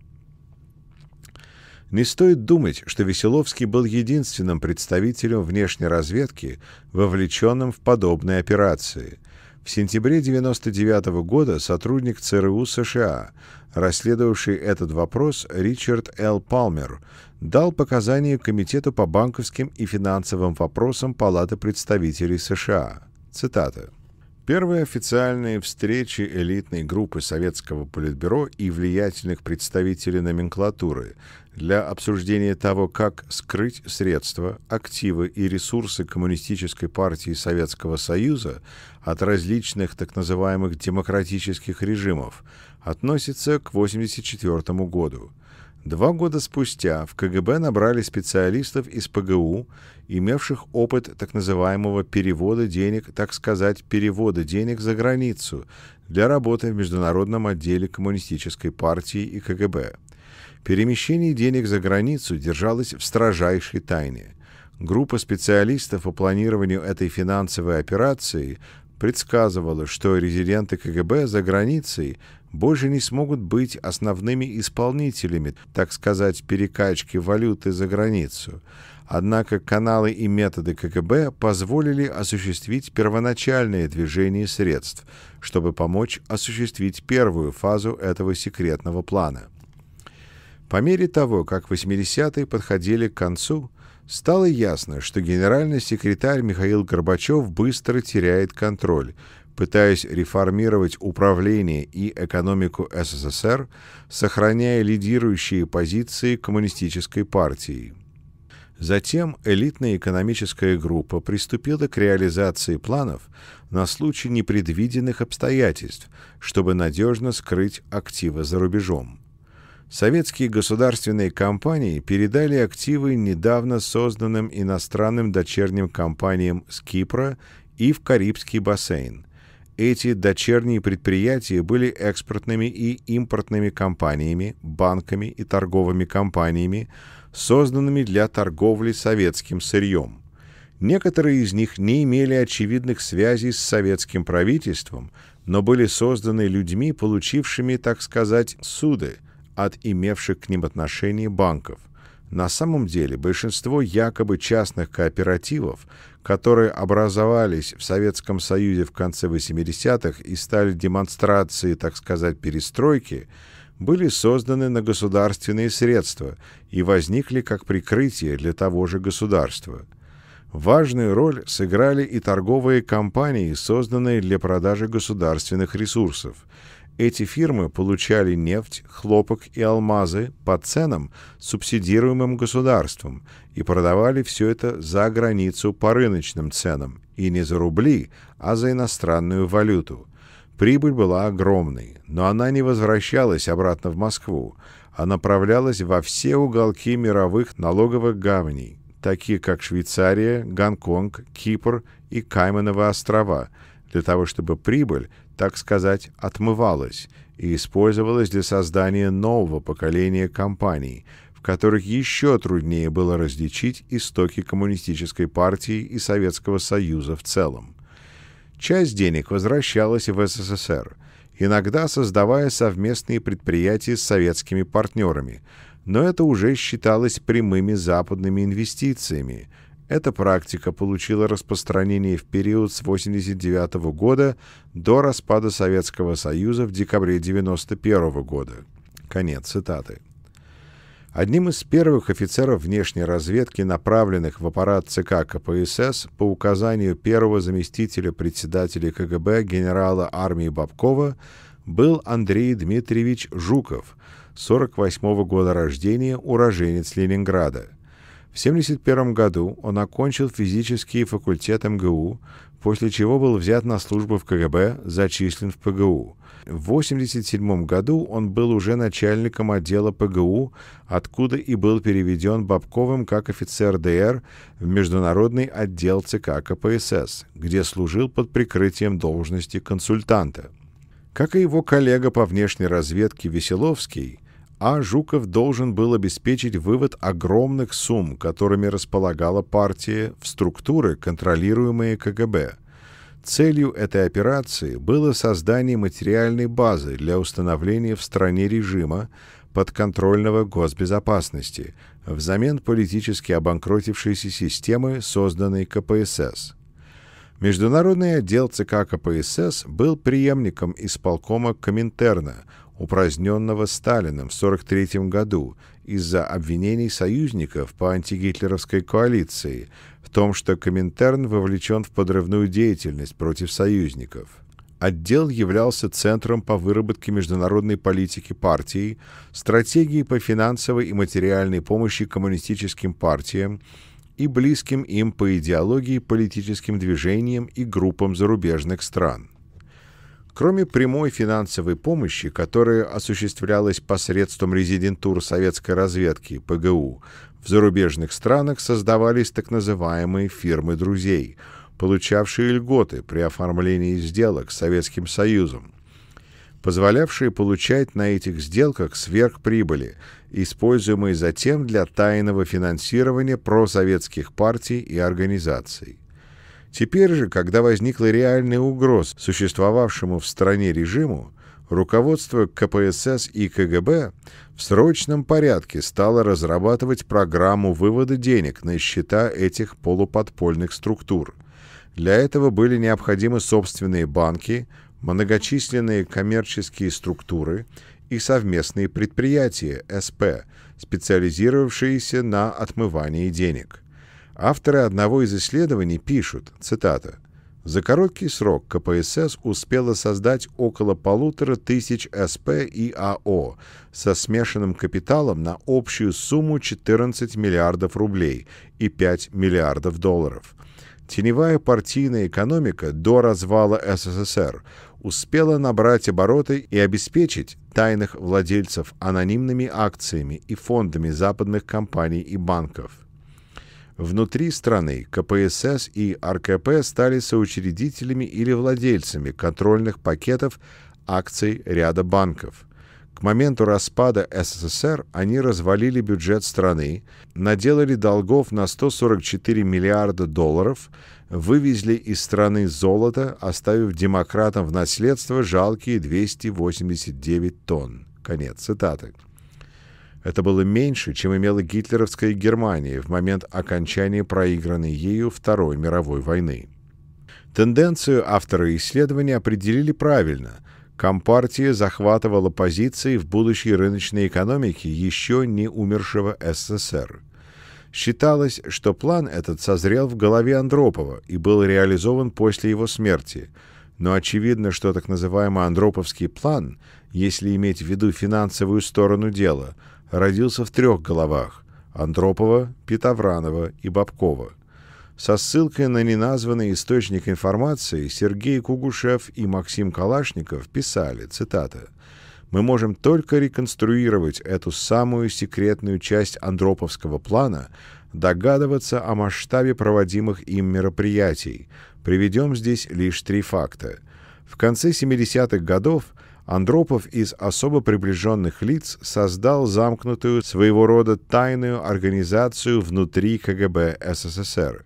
Не стоит думать, что Веселовский был единственным представителем внешней разведки, вовлеченным в подобные операции. В сентябре 1999 года сотрудник ЦРУ США, расследовавший этот вопрос Ричард Л. Палмер, дал показания Комитету по банковским и финансовым вопросам Палаты представителей США. Цитата. Первые официальные встречи элитной группы Советского политбюро и влиятельных представителей номенклатуры для обсуждения того, как скрыть средства, активы и ресурсы Коммунистической партии Советского Союза от различных так называемых демократических режимов, относятся к 1984 году – Два года спустя в КГБ набрали специалистов из ПГУ, имевших опыт так называемого перевода денег, так сказать, перевода денег за границу для работы в международном отделе Коммунистической партии и КГБ. Перемещение денег за границу держалось в строжайшей тайне. Группа специалистов по планированию этой финансовой операции предсказывала, что резиденты КГБ за границей больше не смогут быть основными исполнителями, так сказать, перекачки валюты за границу. Однако каналы и методы КГБ позволили осуществить первоначальное движение средств, чтобы помочь осуществить первую фазу этого секретного плана. По мере того, как 80-е подходили к концу, стало ясно, что генеральный секретарь Михаил Горбачев быстро теряет контроль, пытаясь реформировать управление и экономику СССР, сохраняя лидирующие позиции коммунистической партии. Затем элитная экономическая группа приступила к реализации планов на случай непредвиденных обстоятельств, чтобы надежно скрыть активы за рубежом. Советские государственные компании передали активы недавно созданным иностранным дочерним компаниям с Кипра и в Карибский бассейн, эти дочерние предприятия были экспортными и импортными компаниями, банками и торговыми компаниями, созданными для торговли советским сырьем. Некоторые из них не имели очевидных связей с советским правительством, но были созданы людьми, получившими, так сказать, суды от имевших к ним отношение банков – на самом деле большинство якобы частных кооперативов, которые образовались в Советском Союзе в конце 80-х и стали демонстрацией, так сказать, перестройки, были созданы на государственные средства и возникли как прикрытие для того же государства. Важную роль сыграли и торговые компании, созданные для продажи государственных ресурсов. Эти фирмы получали нефть, хлопок и алмазы по ценам, субсидируемым государством, и продавали все это за границу по рыночным ценам, и не за рубли, а за иностранную валюту. Прибыль была огромной, но она не возвращалась обратно в Москву, а направлялась во все уголки мировых налоговых гаваней, такие как Швейцария, Гонконг, Кипр и Каймановы острова, для того чтобы прибыль – так сказать, отмывалась и использовалась для создания нового поколения компаний, в которых еще труднее было различить истоки коммунистической партии и Советского Союза в целом. Часть денег возвращалась в СССР, иногда создавая совместные предприятия с советскими партнерами, но это уже считалось прямыми западными инвестициями – эта практика получила распространение в период с 1989 года до распада Советского Союза в декабре 1991 года. Конец цитаты. Одним из первых офицеров внешней разведки, направленных в аппарат ЦК КПСС по указанию первого заместителя председателя КГБ генерала армии Бабкова, был Андрей Дмитриевич Жуков, 48 года рождения, уроженец Ленинграда. В 1971 году он окончил физический факультет МГУ, эм после чего был взят на службу в КГБ, зачислен в ПГУ. В 1987 году он был уже начальником отдела ПГУ, откуда и был переведен Бабковым как офицер ДР в международный отдел ЦК КПСС, где служил под прикрытием должности консультанта. Как и его коллега по внешней разведке Веселовский – а Жуков должен был обеспечить вывод огромных сумм, которыми располагала партия в структуры, контролируемые КГБ. Целью этой операции было создание материальной базы для установления в стране режима, подконтрольного госбезопасности, взамен политически обанкротившейся системы, созданной КПСС. Международный отдел ЦК КПСС был преемником исполкома Коминтерна – упраздненного Сталином в 1943 году из-за обвинений союзников по антигитлеровской коалиции в том, что Коминтерн вовлечен в подрывную деятельность против союзников. Отдел являлся центром по выработке международной политики партии, стратегии по финансовой и материальной помощи коммунистическим партиям и близким им по идеологии политическим движениям и группам зарубежных стран. Кроме прямой финансовой помощи, которая осуществлялась посредством резидентур советской разведки ПГУ, в зарубежных странах создавались так называемые «фирмы друзей», получавшие льготы при оформлении сделок с Советским Союзом, позволявшие получать на этих сделках сверхприбыли, используемые затем для тайного финансирования просоветских партий и организаций. Теперь же, когда возникла реальная угроза существовавшему в стране режиму, руководство КПСС и КГБ в срочном порядке стало разрабатывать программу вывода денег на счета этих полуподпольных структур. Для этого были необходимы собственные банки, многочисленные коммерческие структуры и совместные предприятия СП, специализировавшиеся на отмывании денег. Авторы одного из исследований пишут, цитата, «За короткий срок КПСС успела создать около полутора тысяч СП и АО со смешанным капиталом на общую сумму 14 миллиардов рублей и 5 миллиардов долларов». Теневая партийная экономика до развала СССР успела набрать обороты и обеспечить тайных владельцев анонимными акциями и фондами западных компаний и банков. Внутри страны КПСС и РКП стали соучредителями или владельцами контрольных пакетов акций ряда банков. К моменту распада СССР они развалили бюджет страны, наделали долгов на 144 миллиарда долларов, вывезли из страны золото, оставив демократам в наследство жалкие 289 тонн. Конец цитаты. Это было меньше, чем имела гитлеровская Германия в момент окончания проигранной ею Второй мировой войны. Тенденцию авторы исследования определили правильно. Компартия захватывала позиции в будущей рыночной экономике еще не умершего СССР. Считалось, что план этот созрел в голове Андропова и был реализован после его смерти – но очевидно, что так называемый Андроповский план, если иметь в виду финансовую сторону дела, родился в трех головах – Андропова, Петавранова и Бабкова. Со ссылкой на неназванный источник информации Сергей Кугушев и Максим Калашников писали, цитата, «Мы можем только реконструировать эту самую секретную часть Андроповского плана, догадываться о масштабе проводимых им мероприятий. Приведем здесь лишь три факта. В конце 70-х годов – Андропов из особо приближенных лиц создал замкнутую своего рода тайную организацию внутри КГБ СССР.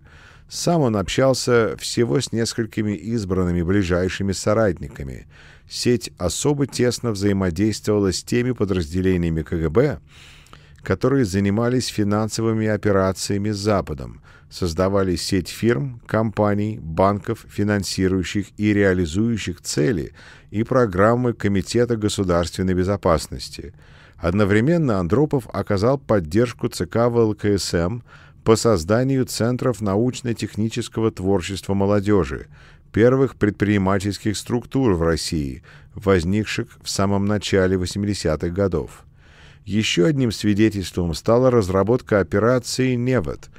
Сам он общался всего с несколькими избранными ближайшими соратниками. Сеть особо тесно взаимодействовала с теми подразделениями КГБ, которые занимались финансовыми операциями с Западом – создавали сеть фирм, компаний, банков, финансирующих и реализующих цели и программы Комитета государственной безопасности. Одновременно Андропов оказал поддержку ЦК ВЛКСМ по созданию центров научно-технического творчества молодежи, первых предпринимательских структур в России, возникших в самом начале 80-х годов. Еще одним свидетельством стала разработка операции «Невод»,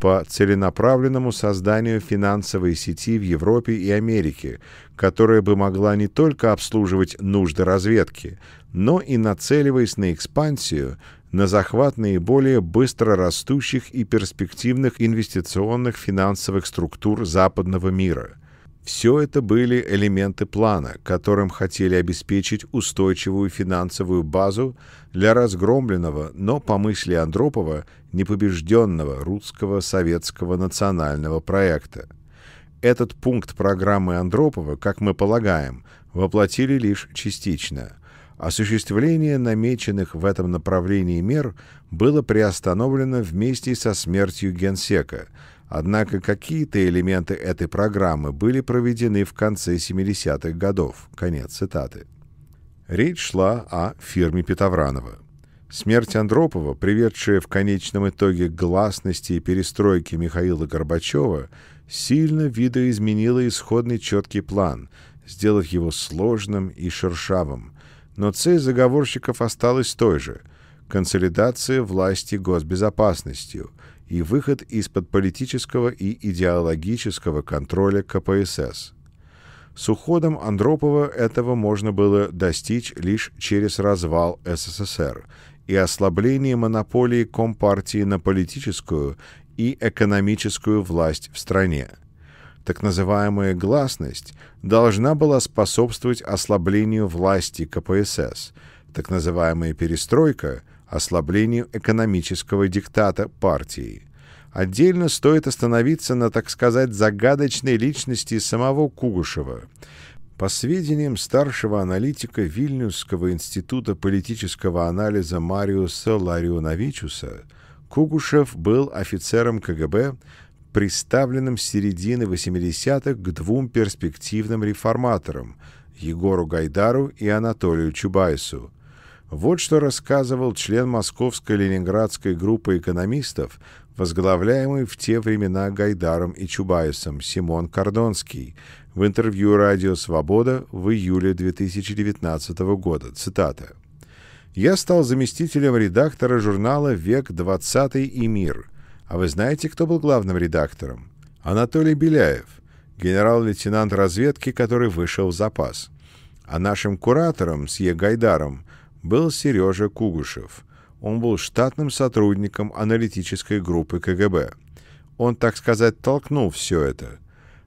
по целенаправленному созданию финансовой сети в Европе и Америке, которая бы могла не только обслуживать нужды разведки, но и нацеливаясь на экспансию, на захват наиболее быстро растущих и перспективных инвестиционных финансовых структур западного мира – все это были элементы плана, которым хотели обеспечить устойчивую финансовую базу для разгромленного, но, по мысли Андропова, непобежденного русского советского национального проекта. Этот пункт программы Андропова, как мы полагаем, воплотили лишь частично. Осуществление намеченных в этом направлении мер было приостановлено вместе со смертью генсека – Однако какие-то элементы этой программы были проведены в конце 70-х годов. Конец цитаты. Речь шла о фирме Петовранова. Смерть Андропова, приведшая в конечном итоге к гласности и перестройке Михаила Горбачева, сильно видоизменила исходный четкий план, сделав его сложным и шершавым. Но цель заговорщиков осталась той же – консолидация власти госбезопасностью – и выход из-под политического и идеологического контроля КПСС. С уходом Андропова этого можно было достичь лишь через развал СССР и ослабление монополии Компартии на политическую и экономическую власть в стране. Так называемая гласность должна была способствовать ослаблению власти КПСС, так называемая перестройка ослаблению экономического диктата партии. Отдельно стоит остановиться на, так сказать, загадочной личности самого Кугушева. По сведениям старшего аналитика Вильнюсского института политического анализа Мариуса Ларионовичуса, Кугушев был офицером КГБ, представленным с середины 80-х к двум перспективным реформаторам – Егору Гайдару и Анатолию Чубайсу – вот что рассказывал член Московской ленинградской группы экономистов, возглавляемый в те времена Гайдаром и Чубайсом Симон Кордонский в интервью «Радио Свобода» в июле 2019 года. Цитата. «Я стал заместителем редактора журнала «Век 20 и мир». А вы знаете, кто был главным редактором? Анатолий Беляев, генерал-лейтенант разведки, который вышел в запас. А нашим куратором, с Е. Гайдаром, был Сережа Кугушев. Он был штатным сотрудником аналитической группы КГБ. Он, так сказать, толкнул все это.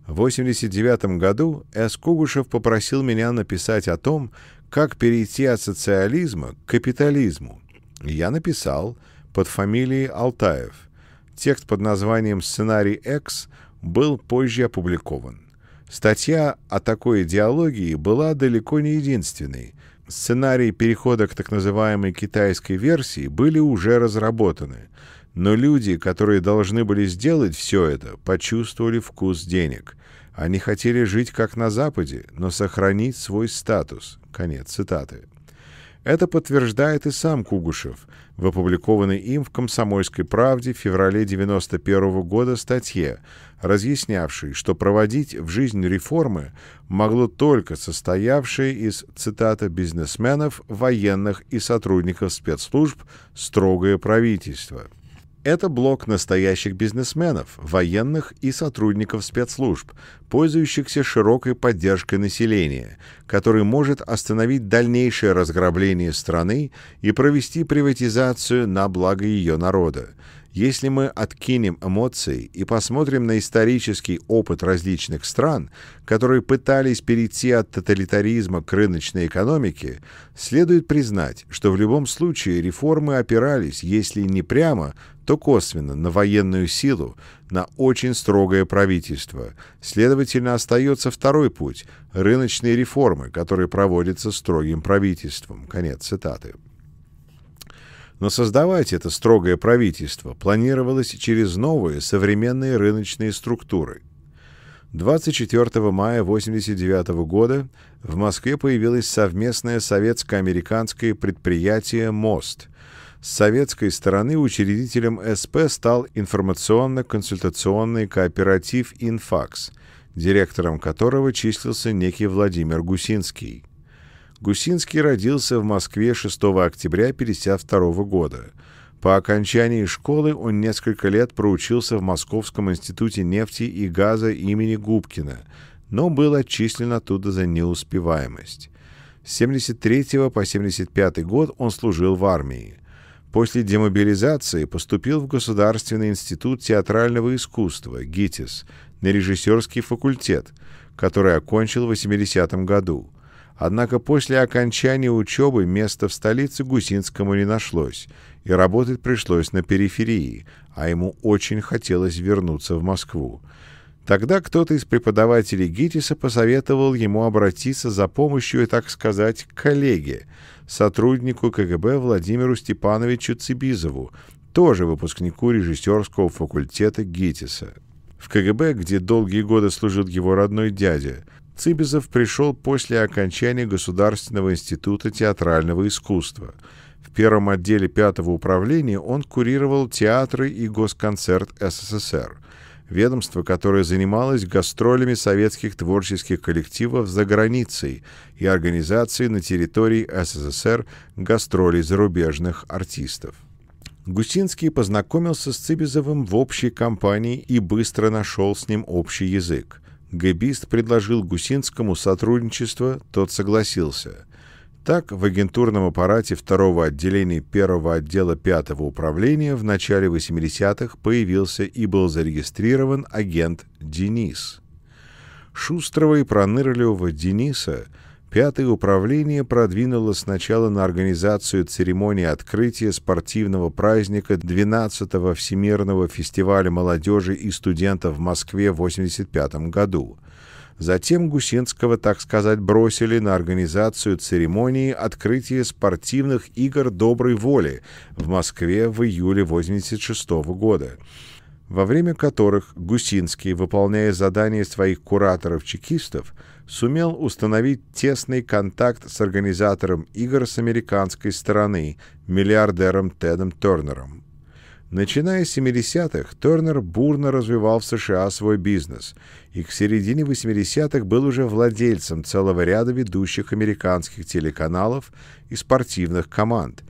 В 1989 году С. Кугушев попросил меня написать о том, как перейти от социализма к капитализму. Я написал под фамилией Алтаев. Текст под названием «Сценарий X» был позже опубликован. Статья о такой идеологии была далеко не единственной. Сценарии перехода к так называемой китайской версии были уже разработаны, но люди, которые должны были сделать все это, почувствовали вкус денег. Они хотели жить как на Западе, но сохранить свой статус. Конец цитаты. Это подтверждает и сам Кугушев, в опубликованной им в «Комсомольской правде» в феврале 1991 года статье, разъяснявшей, что проводить в жизнь реформы могло только состоявшее из, цитата, «бизнесменов, военных и сотрудников спецслужб строгое правительство». Это блок настоящих бизнесменов, военных и сотрудников спецслужб, пользующихся широкой поддержкой населения, который может остановить дальнейшее разграбление страны и провести приватизацию на благо ее народа. Если мы откинем эмоции и посмотрим на исторический опыт различных стран, которые пытались перейти от тоталитаризма к рыночной экономике, следует признать, что в любом случае реформы опирались, если не прямо, то косвенно на военную силу, на очень строгое правительство. Следовательно, остается второй путь – рыночные реформы, которые проводятся строгим правительством. Конец цитаты. Но создавать это строгое правительство планировалось через новые современные рыночные структуры. 24 мая 1989 года в Москве появилось совместное советско-американское предприятие «Мост», с советской стороны учредителем СП стал информационно-консультационный кооператив «Инфакс», директором которого числился некий Владимир Гусинский. Гусинский родился в Москве 6 октября 1952 года. По окончании школы он несколько лет проучился в Московском институте нефти и газа имени Губкина, но был отчислен оттуда за неуспеваемость. С 73 по 75 год он служил в армии. После демобилизации поступил в Государственный институт театрального искусства ГИТИС на режиссерский факультет, который окончил в 1980 году. Однако после окончания учебы места в столице Гусинскому не нашлось, и работать пришлось на периферии, а ему очень хотелось вернуться в Москву. Тогда кто-то из преподавателей ГИТИСа посоветовал ему обратиться за помощью, и, так сказать, к коллеге, сотруднику КГБ Владимиру Степановичу Цибизову, тоже выпускнику режиссерского факультета ГИТИСа. В КГБ, где долгие годы служил его родной дядя, Цибизов пришел после окончания Государственного института театрального искусства. В первом отделе пятого управления он курировал театры и госконцерт СССР, ведомство, которое занималось гастролями советских творческих коллективов за границей и организацией на территории СССР гастролей зарубежных артистов. Гусинский познакомился с Цибизовым в общей компании и быстро нашел с ним общий язык. Гебист предложил Гусинскому сотрудничество, тот согласился. Так, в агентурном аппарате второго отделения первого отдела пятого управления в начале 80-х появился и был зарегистрирован агент Денис. Шустрого и пронырливого Дениса – Пятое управление продвинуло сначала на организацию церемонии открытия спортивного праздника 12-го Всемирного фестиваля молодежи и студентов в Москве в 1985 году. Затем Гусинского, так сказать, бросили на организацию церемонии открытия спортивных игр доброй воли в Москве в июле 1986 года во время которых Гусинский, выполняя задания своих кураторов-чекистов, сумел установить тесный контакт с организатором игр с американской стороны, миллиардером Тедом Тернером. Начиная с 70-х, Тернер бурно развивал в США свой бизнес и к середине 80-х был уже владельцем целого ряда ведущих американских телеканалов и спортивных команд.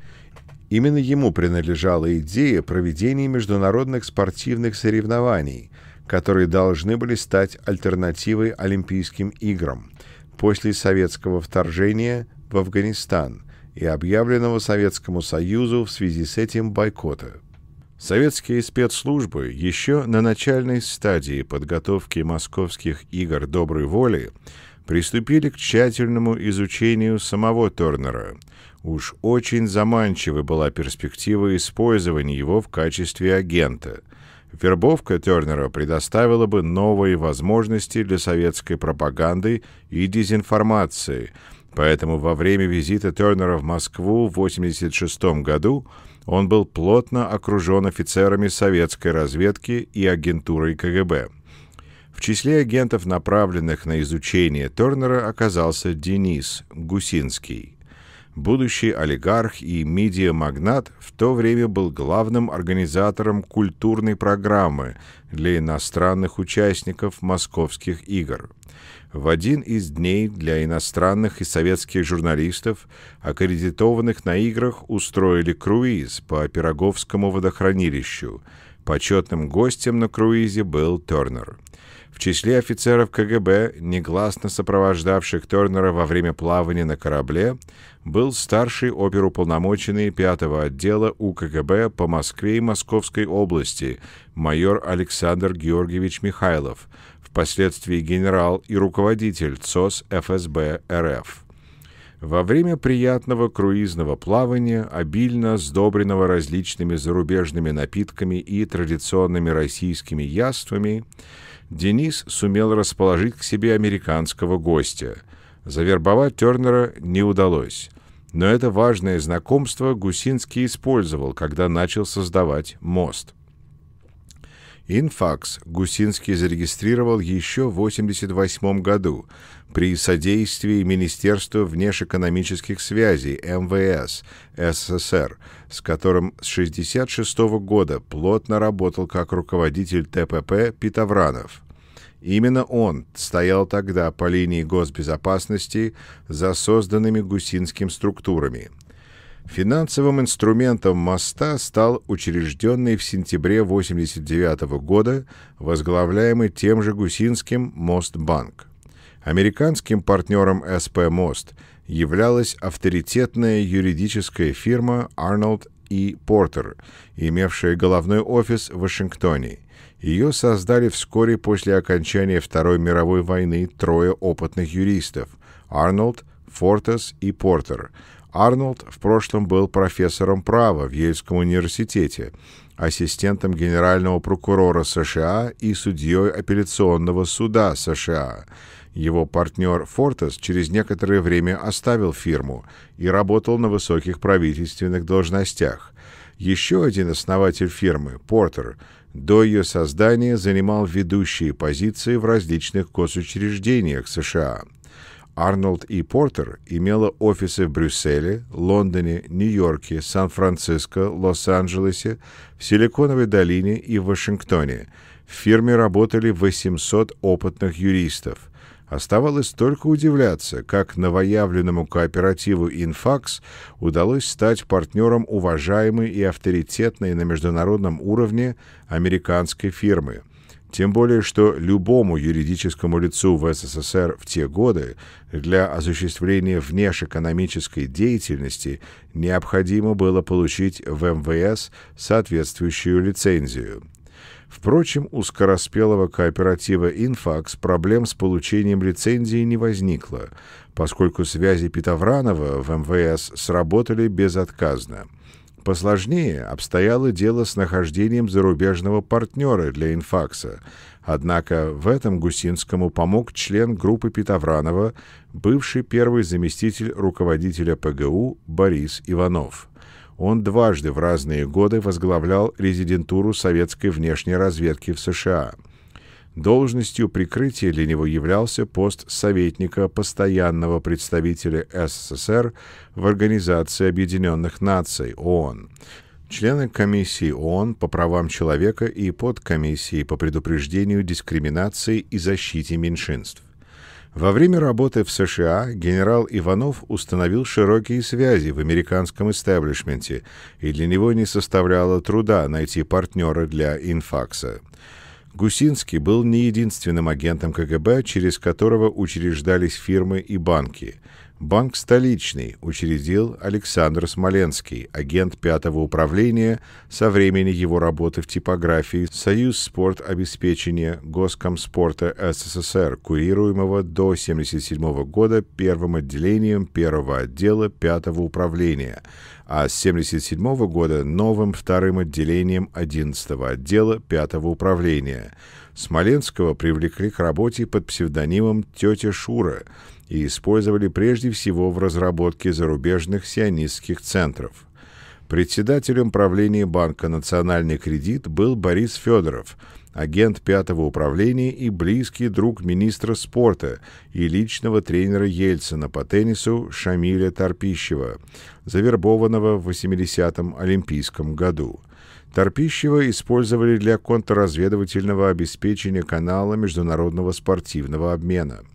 Именно ему принадлежала идея проведения международных спортивных соревнований – которые должны были стать альтернативой Олимпийским играм после советского вторжения в Афганистан и объявленного Советскому Союзу в связи с этим бойкота. Советские спецслужбы еще на начальной стадии подготовки московских игр доброй воли приступили к тщательному изучению самого Торнера. Уж очень заманчива была перспектива использования его в качестве агента, Вербовка Тернера предоставила бы новые возможности для советской пропаганды и дезинформации, поэтому во время визита Тернера в Москву в 1986 году он был плотно окружен офицерами советской разведки и агентурой КГБ. В числе агентов, направленных на изучение Тернера, оказался Денис Гусинский будущий олигарх и медиамагнат, в то время был главным организатором культурной программы для иностранных участников московских игр. В один из дней для иностранных и советских журналистов, аккредитованных на играх, устроили круиз по Пироговскому водохранилищу. Почетным гостем на круизе был Тернер числе офицеров КГБ, негласно сопровождавших Тернера во время плавания на корабле, был старший оперуполномоченный 5-го отдела УКГБ по Москве и Московской области майор Александр Георгиевич Михайлов, впоследствии генерал и руководитель ЦОС ФСБ РФ. Во время приятного круизного плавания, обильно сдобренного различными зарубежными напитками и традиционными российскими яствами, Денис сумел расположить к себе американского гостя. Завербовать Тернера не удалось. Но это важное знакомство Гусинский использовал, когда начал создавать мост. Инфакс Гусинский зарегистрировал еще в 1988 году, при содействии Министерства внешэкономических связей МВС СССР, с которым с 1966 года плотно работал как руководитель ТПП Питовранов. Именно он стоял тогда по линии госбезопасности за созданными Гусинским структурами. Финансовым инструментом моста стал учрежденный в сентябре 1989 года возглавляемый тем же Гусинским Мостбанк. Американским партнером СП «Мост» являлась авторитетная юридическая фирма Arnold и Портер, имевшая головной офис в Вашингтоне. Ее создали вскоре после окончания Второй мировой войны трое опытных юристов – Арнольд, Фортес и Портер. Арнольд в прошлом был профессором права в Ельском университете, ассистентом генерального прокурора США и судьей апелляционного суда США – его партнер Фортес через некоторое время оставил фирму и работал на высоких правительственных должностях. Еще один основатель фирмы, Портер, до ее создания занимал ведущие позиции в различных госучреждениях США. Арнольд и Портер имела офисы в Брюсселе, Лондоне, Нью-Йорке, Сан-Франциско, Лос-Анджелесе, в Силиконовой долине и в Вашингтоне. В фирме работали 800 опытных юристов. Оставалось только удивляться, как новоявленному кооперативу «Инфакс» удалось стать партнером уважаемой и авторитетной на международном уровне американской фирмы. Тем более, что любому юридическому лицу в СССР в те годы для осуществления внешэкономической деятельности необходимо было получить в МВС соответствующую лицензию. Впрочем, у скороспелого кооператива «Инфакс» проблем с получением лицензии не возникло, поскольку связи Петовранова в МВС сработали безотказно. Посложнее обстояло дело с нахождением зарубежного партнера для «Инфакса», однако в этом Гусинскому помог член группы Петовранова, бывший первый заместитель руководителя ПГУ Борис Иванов. Он дважды в разные годы возглавлял резидентуру советской внешней разведки в США. Должностью прикрытия для него являлся пост советника постоянного представителя СССР в Организации Объединенных Наций ООН, члены комиссии ООН по правам человека и подкомиссии по предупреждению дискриминации и защите меньшинств. Во время работы в США генерал Иванов установил широкие связи в американском истеблишменте, и для него не составляло труда найти партнера для инфакса. Гусинский был не единственным агентом КГБ, через которого учреждались фирмы и банки. Банк столичный учредил Александр Смоленский, агент пятого управления со времени его работы в типографии «Союз спорт обеспечения Госкомспорта СССР», курируемого до 1977 года первым отделением первого отдела пятого управления, а с 1977 года новым вторым отделением 11 отдела пятого управления. Смоленского привлекли к работе под псевдонимом «Тетя Шура», и использовали прежде всего в разработке зарубежных сионистских центров. Председателем правления Банка «Национальный кредит» был Борис Федоров, агент пятого управления и близкий друг министра спорта и личного тренера Ельцина по теннису Шамиля Тарпищева, завербованного в 80-м Олимпийском году. Торпищева использовали для контрразведывательного обеспечения канала международного спортивного обмена –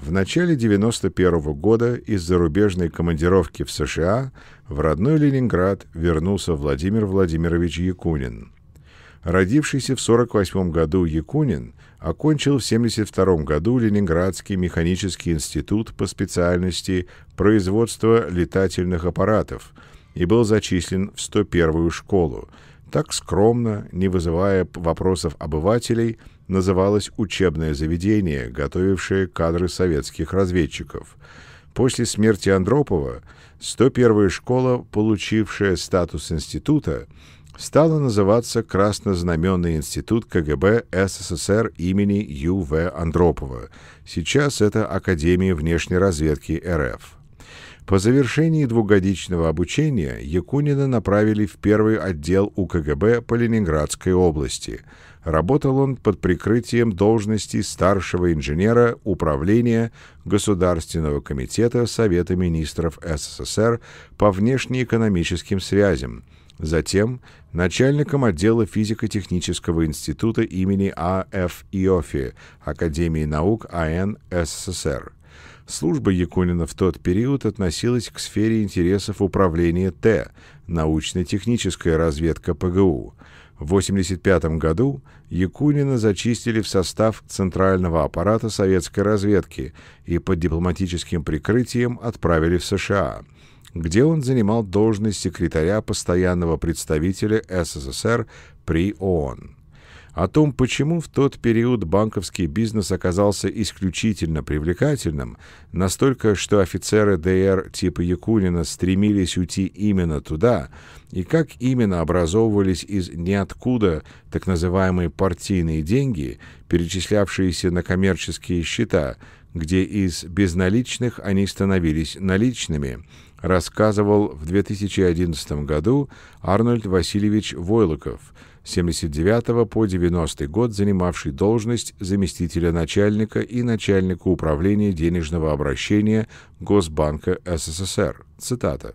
в начале 91 года из зарубежной командировки в США в родной Ленинград вернулся Владимир Владимирович Якунин. Родившийся в 1948 году Якунин окончил в 1972 году Ленинградский механический институт по специальности производства летательных аппаратов и был зачислен в 101-ю школу, так скромно, не вызывая вопросов обывателей – называлось учебное заведение, готовившее кадры советских разведчиков. После смерти Андропова 101-я школа, получившая статус института, стала называться Краснознаменный институт КГБ СССР имени Ю.В. Андропова. Сейчас это Академия внешней разведки РФ. По завершении двухгодичного обучения Якунина направили в первый отдел УКГБ по Ленинградской области – Работал он под прикрытием должности старшего инженера управления Государственного комитета Совета министров СССР по внешнеэкономическим связям, затем начальником отдела физико-технического института имени А.Ф. Иофи Академии наук АН СССР. Служба Якунина в тот период относилась к сфере интересов управления Т, научно-техническая разведка ПГУ. В 1985 году Якунина зачистили в состав Центрального аппарата советской разведки и под дипломатическим прикрытием отправили в США, где он занимал должность секретаря постоянного представителя СССР при ООН о том, почему в тот период банковский бизнес оказался исключительно привлекательным, настолько, что офицеры ДР типа Якунина стремились уйти именно туда, и как именно образовывались из ниоткуда так называемые партийные деньги, перечислявшиеся на коммерческие счета, где из безналичных они становились наличными, рассказывал в 2011 году Арнольд Васильевич Войлоков – 79 по 90 год занимавший должность заместителя начальника и начальника управления денежного обращения Госбанка СССР. Цитата.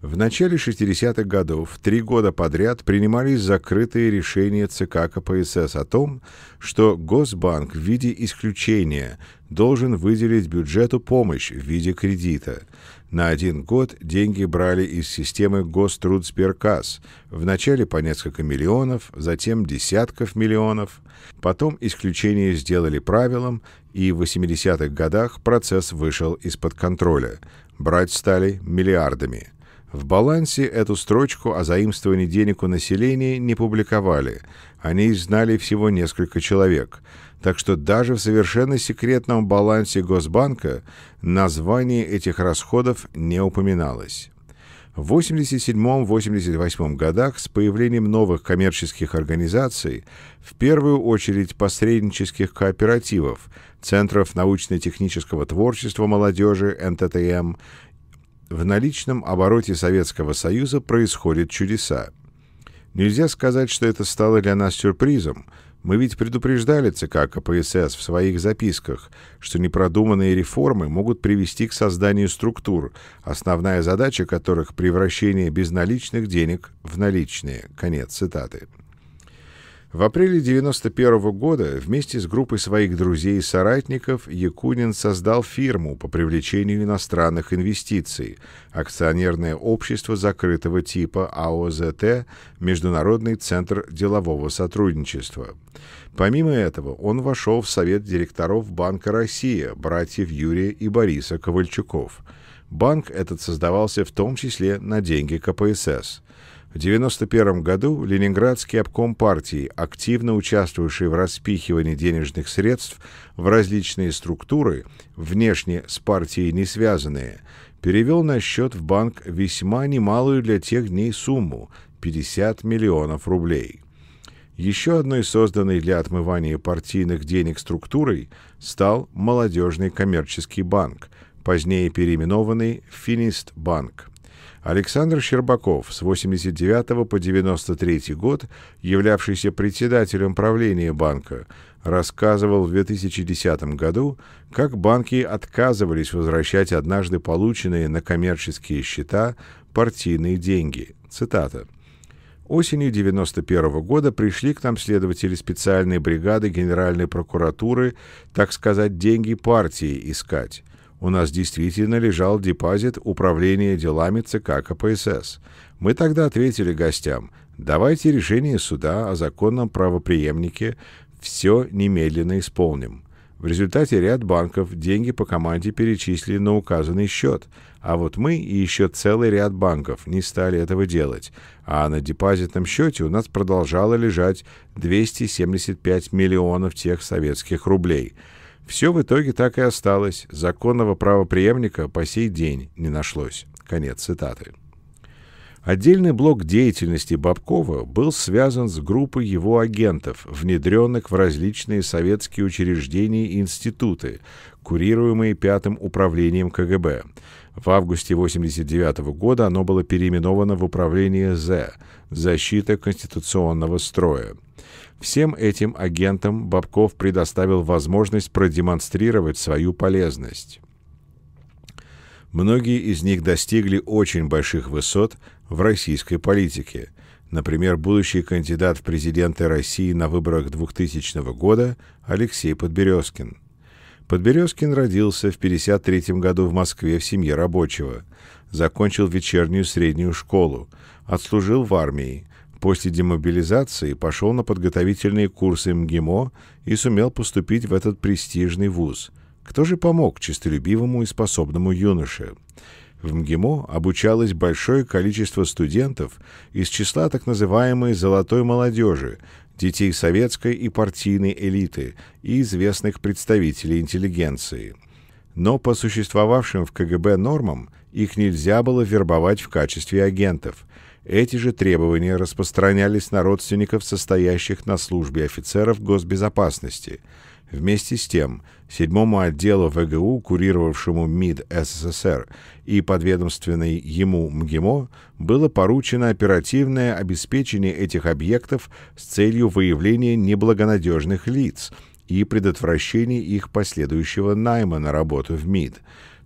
В начале 60-х годов три года подряд принимались закрытые решения ЦК КПСС о том, что Госбанк в виде исключения должен выделить бюджету помощь в виде кредита. На один год деньги брали из системы Гострудсперкас, вначале по несколько миллионов, затем десятков миллионов. Потом исключение сделали правилом, и в 80-х годах процесс вышел из-под контроля. Брать стали миллиардами. В балансе эту строчку о заимствовании денег у населения не публиковали. О ней знали всего несколько человек – так что даже в совершенно секретном балансе Госбанка название этих расходов не упоминалось. В 87-88 годах с появлением новых коммерческих организаций, в первую очередь посреднических кооперативов, центров научно-технического творчества молодежи НТТМ, эм, в наличном обороте Советского Союза происходят чудеса. Нельзя сказать, что это стало для нас сюрпризом, мы ведь предупреждали ЦК КПСС в своих записках, что непродуманные реформы могут привести к созданию структур, основная задача которых – превращение безналичных денег в наличные». Конец цитаты. В апреле 1991 -го года вместе с группой своих друзей и соратников Якунин создал фирму по привлечению иностранных инвестиций, акционерное общество закрытого типа АОЗТ «Международный центр делового сотрудничества». Помимо этого, он вошел в совет директоров Банка России, братьев Юрия и Бориса Ковальчуков. Банк этот создавался в том числе на деньги КПСС – в 1991 году Ленинградский обком партии, активно участвовавший в распихивании денежных средств в различные структуры, внешне с партией не связанные, перевел на счет в банк весьма немалую для тех дней сумму – 50 миллионов рублей. Еще одной созданной для отмывания партийных денег структурой стал Молодежный коммерческий банк, позднее переименованный Финистбанк. Александр Щербаков с 89 по 93 год, являвшийся председателем правления банка, рассказывал в 2010 году, как банки отказывались возвращать однажды полученные на коммерческие счета партийные деньги. Цитата. Осенью 1991 года пришли к нам следователи специальной бригады Генеральной прокуратуры, так сказать, деньги партии искать. У нас действительно лежал депозит управления делами ЦК КПСС. Мы тогда ответили гостям, давайте решение суда о законном правоприемнике все немедленно исполним. В результате ряд банков деньги по команде перечислили на указанный счет, а вот мы и еще целый ряд банков не стали этого делать, а на депозитном счете у нас продолжало лежать 275 миллионов тех советских рублей – все в итоге так и осталось. Законного правопреемника по сей день не нашлось. Конец цитаты. Отдельный блок деятельности Бабкова был связан с группой его агентов, внедренных в различные советские учреждения и институты, курируемые Пятым управлением КГБ. В августе 1989 года оно было переименовано в Управление З – «Защита конституционного строя». Всем этим агентам Бабков предоставил возможность продемонстрировать свою полезность. Многие из них достигли очень больших высот в российской политике. Например, будущий кандидат в президенты России на выборах 2000 года Алексей Подберезкин. Подберезкин родился в 1953 году в Москве в семье рабочего. Закончил вечернюю среднюю школу. Отслужил в армии. После демобилизации пошел на подготовительные курсы МГИМО и сумел поступить в этот престижный вуз. Кто же помог честолюбивому и способному юноше? В МГИМО обучалось большое количество студентов из числа так называемой «золотой молодежи», детей советской и партийной элиты и известных представителей интеллигенции. Но по существовавшим в КГБ нормам их нельзя было вербовать в качестве агентов – эти же требования распространялись на родственников, состоящих на службе офицеров госбезопасности. Вместе с тем, седьмому отделу ВГУ, курировавшему МИД СССР и подведомственной ему МГИМО, было поручено оперативное обеспечение этих объектов с целью выявления неблагонадежных лиц и предотвращения их последующего найма на работу в МИД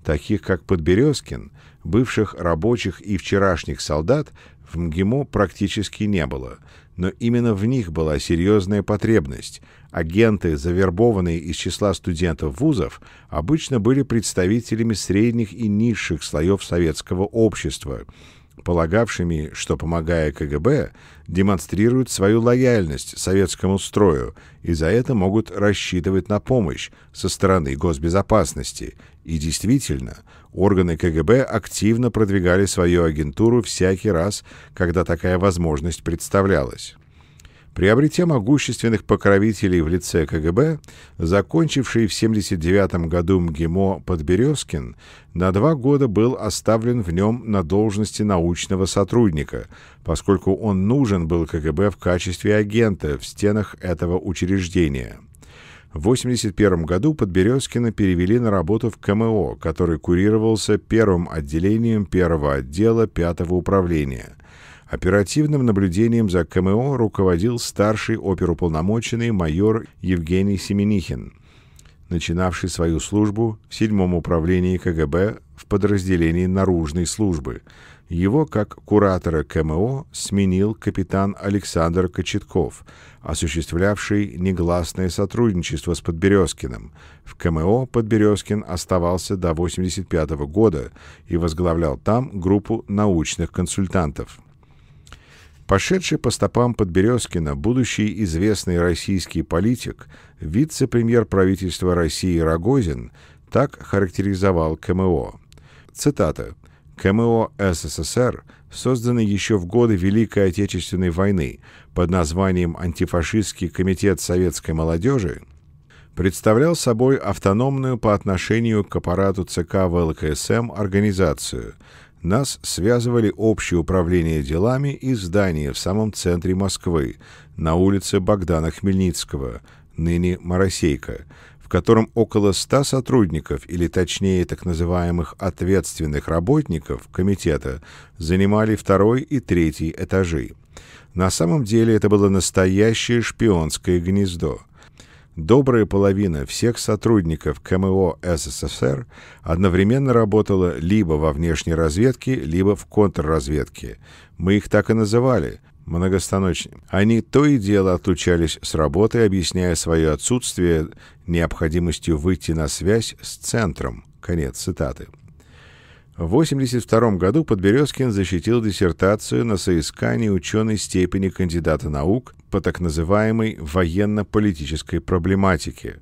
таких как Подберезкин, бывших рабочих и вчерашних солдат, в МГИМО практически не было, но именно в них была серьезная потребность. Агенты, завербованные из числа студентов вузов, обычно были представителями средних и низших слоев советского общества, полагавшими, что, помогая КГБ, демонстрируют свою лояльность советскому строю и за это могут рассчитывать на помощь со стороны госбезопасности. И действительно, органы КГБ активно продвигали свою агентуру всякий раз, когда такая возможность представлялась. Приобретя могущественных покровителей в лице КГБ, закончивший в 1979 году МГИМО Подберезкин на два года был оставлен в нем на должности научного сотрудника, поскольку он нужен был КГБ в качестве агента в стенах этого учреждения – в 1981 году Подберезкина перевели на работу в КМО, который курировался первым отделением первого отдела пятого управления. Оперативным наблюдением за КМО руководил старший оперуполномоченный майор Евгений Семенихин, начинавший свою службу в седьмом управлении КГБ в подразделении наружной службы – его как куратора КМО сменил капитан Александр Кочетков, осуществлявший негласное сотрудничество с Подберезкиным. В КМО Подберезкин оставался до 1985 года и возглавлял там группу научных консультантов. Пошедший по стопам Подберезкина будущий известный российский политик, вице-премьер правительства России Рогозин, так характеризовал КМО. Цитата. КМО СССР, созданный еще в годы Великой Отечественной войны под названием «Антифашистский комитет советской молодежи», представлял собой автономную по отношению к аппарату ЦК ВЛКСМ организацию. Нас связывали общее управление делами и здание в самом центре Москвы, на улице Богдана Хмельницкого, ныне Моросейка, котором около 100 сотрудников, или точнее так называемых ответственных работников комитета, занимали второй и третий этажи. На самом деле это было настоящее шпионское гнездо. Добрая половина всех сотрудников КМО СССР одновременно работала либо во внешней разведке, либо в контрразведке. Мы их так и называли многостаночным. Они то и дело отлучались с работы, объясняя свое отсутствие необходимостью выйти на связь с центром. Конец цитаты. В 1982 году Подберезкин защитил диссертацию на соискании ученой степени кандидата наук по так называемой военно-политической проблематике.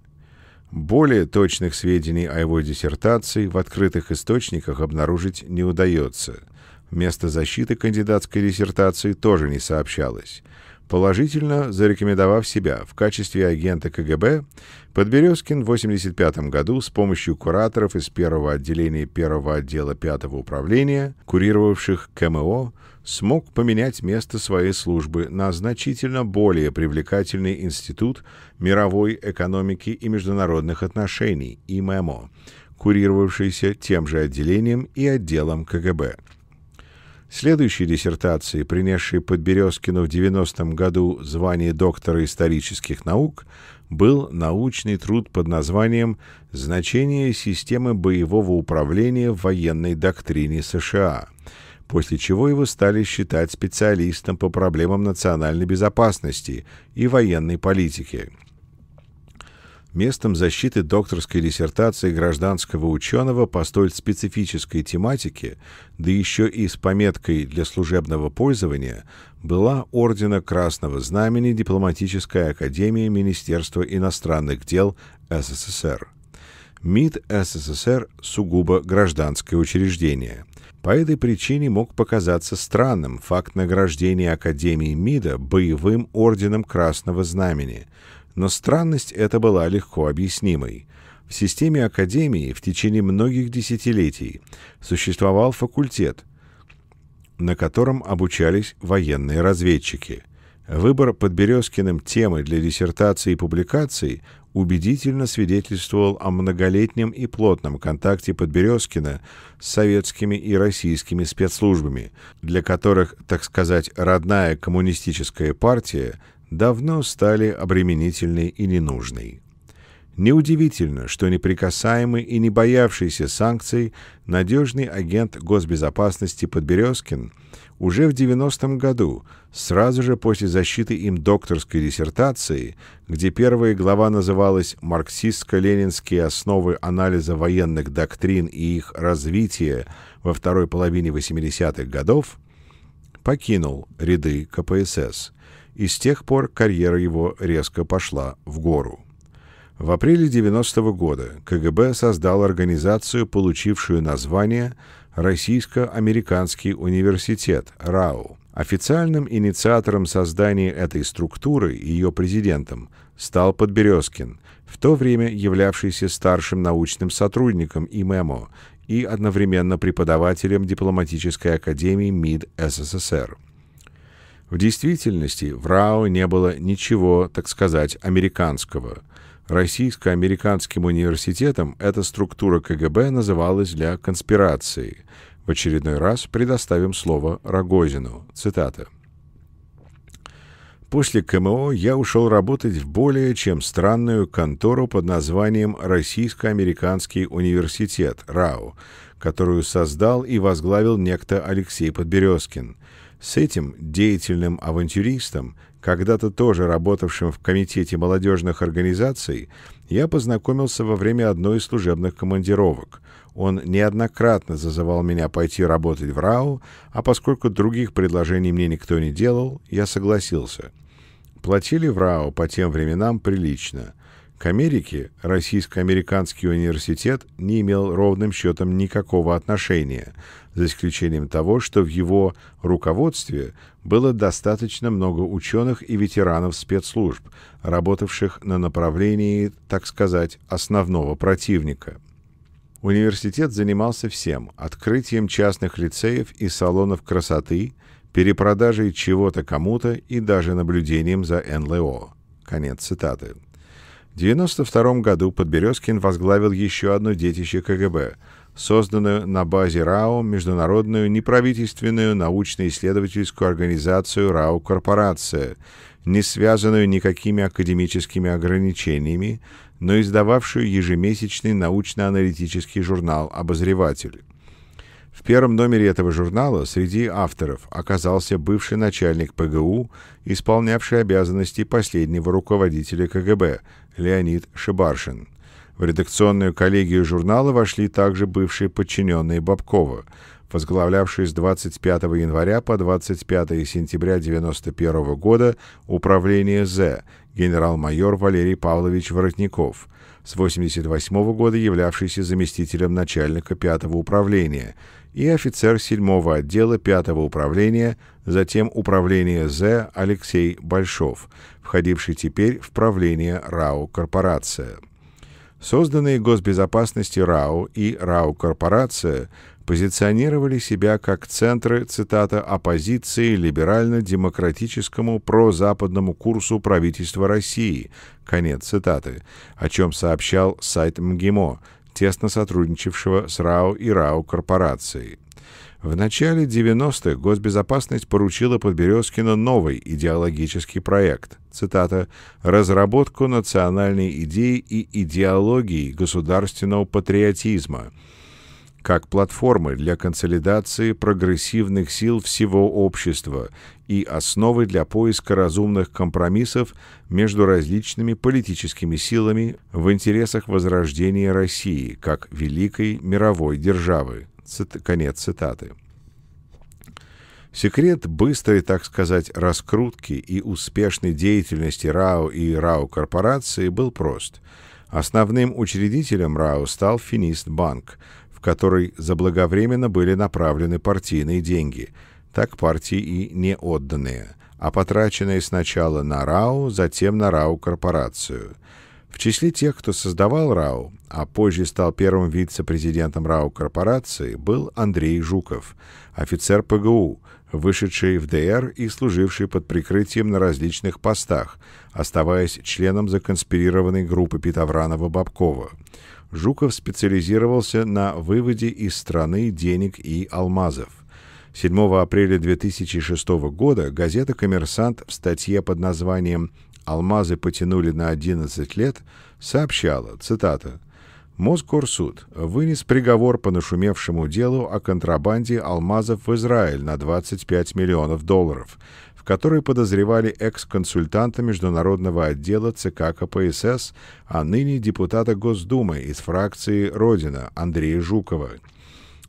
Более точных сведений о его диссертации в открытых источниках обнаружить не удается – Место защиты кандидатской диссертации тоже не сообщалось. Положительно зарекомендовав себя в качестве агента КГБ, Подберезкин в 1985 году с помощью кураторов из первого отделения первого отдела пятого управления, курировавших КМО, смог поменять место своей службы на значительно более привлекательный институт мировой экономики и международных отношений, ИММО, курировавшийся тем же отделением и отделом КГБ. Следующей диссертацией, принесшей Подберезкину в 90-м году звание доктора исторических наук, был научный труд под названием «Значение системы боевого управления в военной доктрине США», после чего его стали считать специалистом по проблемам национальной безопасности и военной политики – местом защиты докторской диссертации гражданского ученого по столь специфической тематике, да еще и с пометкой для служебного пользования, была Ордена Красного Знамени Дипломатическая Академия Министерства иностранных дел СССР. МИД СССР сугубо гражданское учреждение. По этой причине мог показаться странным факт награждения Академии МИДа боевым орденом Красного Знамени – но странность эта была легко объяснимой. В системе Академии в течение многих десятилетий существовал факультет, на котором обучались военные разведчики. Выбор под Березкиным темы для диссертации и публикаций убедительно свидетельствовал о многолетнем и плотном контакте Подберезкина с советскими и российскими спецслужбами, для которых, так сказать, родная коммунистическая партия давно стали обременительной и ненужной. Неудивительно, что неприкасаемый и не боявшийся санкций надежный агент госбезопасности Подберезкин уже в 90-м году, сразу же после защиты им докторской диссертации, где первая глава называлась «Марксистско-ленинские основы анализа военных доктрин и их развития во второй половине 80-х годов», покинул ряды КПСС – и с тех пор карьера его резко пошла в гору. В апреле 90 -го года КГБ создал организацию, получившую название Российско-американский университет РАУ. Официальным инициатором создания этой структуры и ее президентом стал Подберезкин, в то время являвшийся старшим научным сотрудником ИМЭМО и одновременно преподавателем Дипломатической академии МИД СССР – в действительности в РАО не было ничего, так сказать, американского. Российско-американским университетом эта структура КГБ называлась для конспирации. В очередной раз предоставим слово Рогозину. Цитата. После КМО я ушел работать в более чем странную контору под названием Российско-американский университет РАУ, которую создал и возглавил некто Алексей Подберезкин – с этим деятельным авантюристом, когда-то тоже работавшим в Комитете молодежных организаций, я познакомился во время одной из служебных командировок. Он неоднократно зазывал меня пойти работать в РАУ, а поскольку других предложений мне никто не делал, я согласился. Платили в РАУ по тем временам прилично. К Америке Российско-американский университет не имел ровным счетом никакого отношения, за исключением того, что в его руководстве было достаточно много ученых и ветеранов спецслужб, работавших на направлении, так сказать, основного противника. Университет занимался всем – открытием частных лицеев и салонов красоты, перепродажей чего-то кому-то и даже наблюдением за НЛО. Конец цитаты. 1992 году Подберезкин возглавил еще одно детище КГБ, созданную на базе РАО международную неправительственную научно-исследовательскую организацию РАО «Корпорация», не связанную никакими академическими ограничениями, но издававшую ежемесячный научно-аналитический журнал «Обозреватель». В первом номере этого журнала среди авторов оказался бывший начальник ПГУ, исполнявший обязанности последнего руководителя КГБ Леонид Шибаршин. В редакционную коллегию журнала вошли также бывшие подчиненные Бабкова, возглавлявший с 25 января по 25 сентября 1991 года управление З, генерал-майор Валерий Павлович Воротников – с 1988 года являвшийся заместителем начальника 5 управления и офицер 7 отдела 5 управления, затем управление З Алексей Большов, входивший теперь в правление РАО «Корпорация». Созданные Госбезопасности РАО и РАО «Корпорация» позиционировали себя как центры, цитата, «оппозиции либерально-демократическому прозападному курсу правительства России», конец цитаты, о чем сообщал сайт МГИМО, тесно сотрудничавшего с РАО и РАО корпорацией. В начале 90-х госбезопасность поручила Подберезкину новый идеологический проект, цитата, «разработку национальной идеи и идеологии государственного патриотизма», как платформы для консолидации прогрессивных сил всего общества и основы для поиска разумных компромиссов между различными политическими силами в интересах возрождения России как великой мировой державы. Цит... Конец цитаты. Секрет быстрой, так сказать, раскрутки и успешной деятельности РАО и РАО-корпорации был прост. Основным учредителем РАО стал Финист Банк – которой заблаговременно были направлены партийные деньги, так партии и не отданные, а потраченные сначала на РАУ, затем на РАУ-корпорацию. В числе тех, кто создавал РАУ, а позже стал первым вице-президентом РАУ-корпорации, был Андрей Жуков, офицер ПГУ, вышедший в ДР и служивший под прикрытием на различных постах, оставаясь членом законспирированной группы Петовранова-Бабкова – Жуков специализировался на выводе из страны денег и алмазов. 7 апреля 2006 года газета «Коммерсант» в статье под названием «Алмазы потянули на 11 лет» сообщала, цитата, Москорсуд вынес приговор по нашумевшему делу о контрабанде алмазов в Израиль на 25 миллионов долларов в которой подозревали экс-консультанта Международного отдела ЦК КПСС, а ныне депутата Госдумы из фракции «Родина» Андрея Жукова.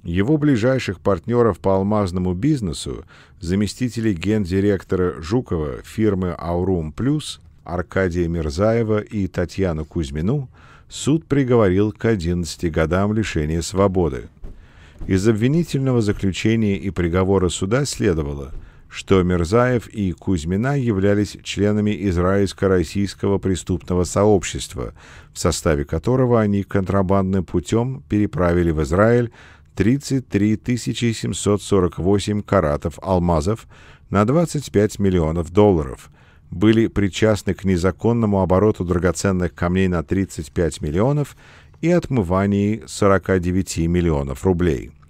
Его ближайших партнеров по алмазному бизнесу, заместителей гендиректора Жукова фирмы «Аурум Плюс» Аркадия Мирзаева и Татьяну Кузьмину, суд приговорил к 11 годам лишения свободы. Из обвинительного заключения и приговора суда следовало – что Мирзаев и Кузьмина являлись членами израильско-российского преступного сообщества, в составе которого они контрабандным путем переправили в Израиль 33 748 каратов алмазов на 25 миллионов долларов, были причастны к незаконному обороту драгоценных камней на 35 миллионов и отмывании 49 миллионов рублей –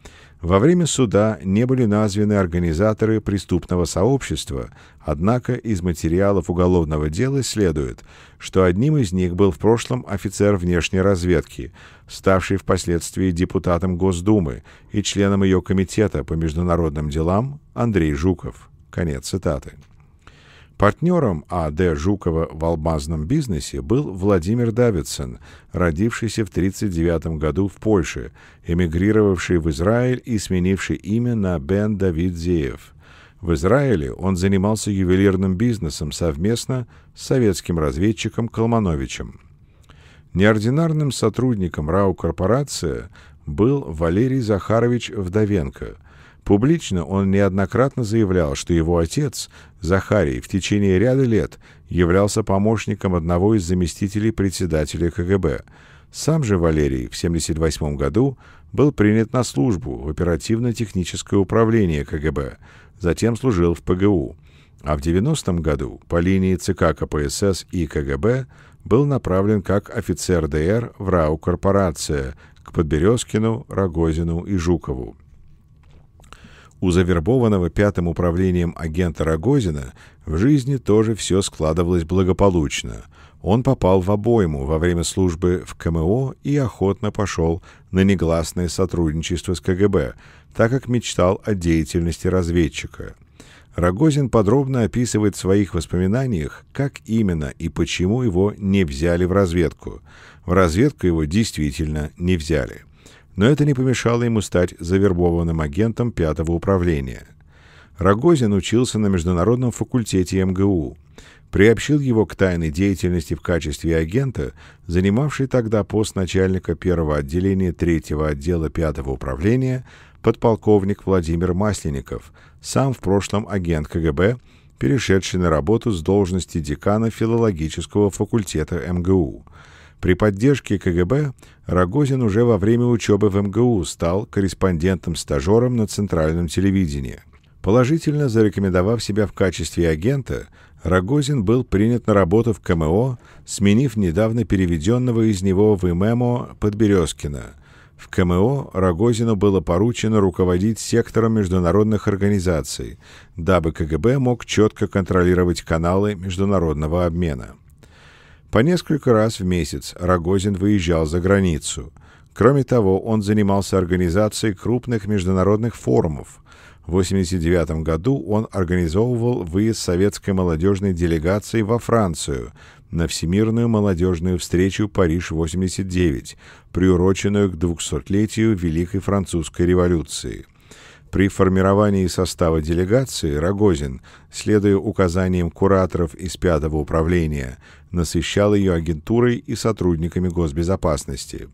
во время суда не были названы организаторы преступного сообщества, однако из материалов уголовного дела следует, что одним из них был в прошлом офицер внешней разведки, ставший впоследствии депутатом Госдумы и членом ее комитета по международным делам Андрей Жуков. Конец цитаты. Партнером А.Д. Жукова в алмазном бизнесе был Владимир Давидсон, родившийся в 1939 году в Польше, эмигрировавший в Израиль и сменивший имя на Бен Давид Зеев. В Израиле он занимался ювелирным бизнесом совместно с советским разведчиком Колмановичем. Неординарным сотрудником РАУ «Корпорация» был Валерий Захарович Вдовенко, Публично он неоднократно заявлял, что его отец, Захарий, в течение ряда лет являлся помощником одного из заместителей председателя КГБ. Сам же Валерий в 1978 году был принят на службу в оперативно-техническое управление КГБ, затем служил в ПГУ. А в 90 году по линии ЦК КПСС и КГБ был направлен как офицер ДР в РАУ «Корпорация» к Подберезкину, Рогозину и Жукову. У завербованного пятым управлением агента Рогозина в жизни тоже все складывалось благополучно. Он попал в обойму во время службы в КМО и охотно пошел на негласное сотрудничество с КГБ, так как мечтал о деятельности разведчика. Рогозин подробно описывает в своих воспоминаниях, как именно и почему его не взяли в разведку. В разведку его действительно не взяли но это не помешало ему стать завербованным агентом пятого управления. Рогозин учился на международном факультете МГУ. Приобщил его к тайной деятельности в качестве агента, занимавший тогда пост начальника первого отделения третьего отдела пятого управления подполковник Владимир Масленников, сам в прошлом агент КГБ, перешедший на работу с должности декана филологического факультета МГУ – при поддержке КГБ Рогозин уже во время учебы в МГУ стал корреспондентом-стажером на Центральном телевидении. Положительно зарекомендовав себя в качестве агента, Рогозин был принят на работу в КМО, сменив недавно переведенного из него в ММО Подберезкина. В КМО Рогозину было поручено руководить сектором международных организаций, дабы КГБ мог четко контролировать каналы международного обмена. По несколько раз в месяц Рогозин выезжал за границу. Кроме того, он занимался организацией крупных международных форумов. В 1989 году он организовывал выезд советской молодежной делегации во Францию на Всемирную молодежную встречу «Париж-89», приуроченную к 200-летию Великой Французской революции. При формировании состава делегации Рогозин, следуя указаниям кураторов из пятого управления, насыщал ее агентурой и сотрудниками госбезопасности.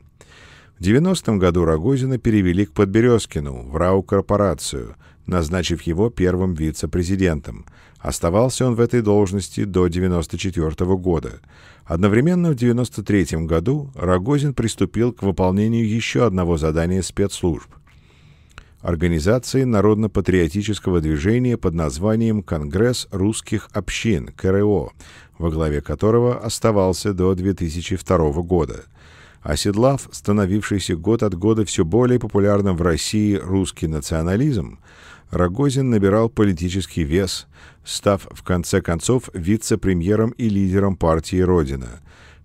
В 90-м году Рогозина перевели к Подберезкину, в РАУ-корпорацию, назначив его первым вице-президентом. Оставался он в этой должности до 1994 -го года. Одновременно в 1993 году Рогозин приступил к выполнению еще одного задания спецслужб – организации народно-патриотического движения под названием «Конгресс русских общин» – КРО, во главе которого оставался до 2002 года, оседлав становившийся год от года все более популярным в России русский национализм, Рогозин набирал политический вес, став в конце концов вице-премьером и лидером партии «Родина».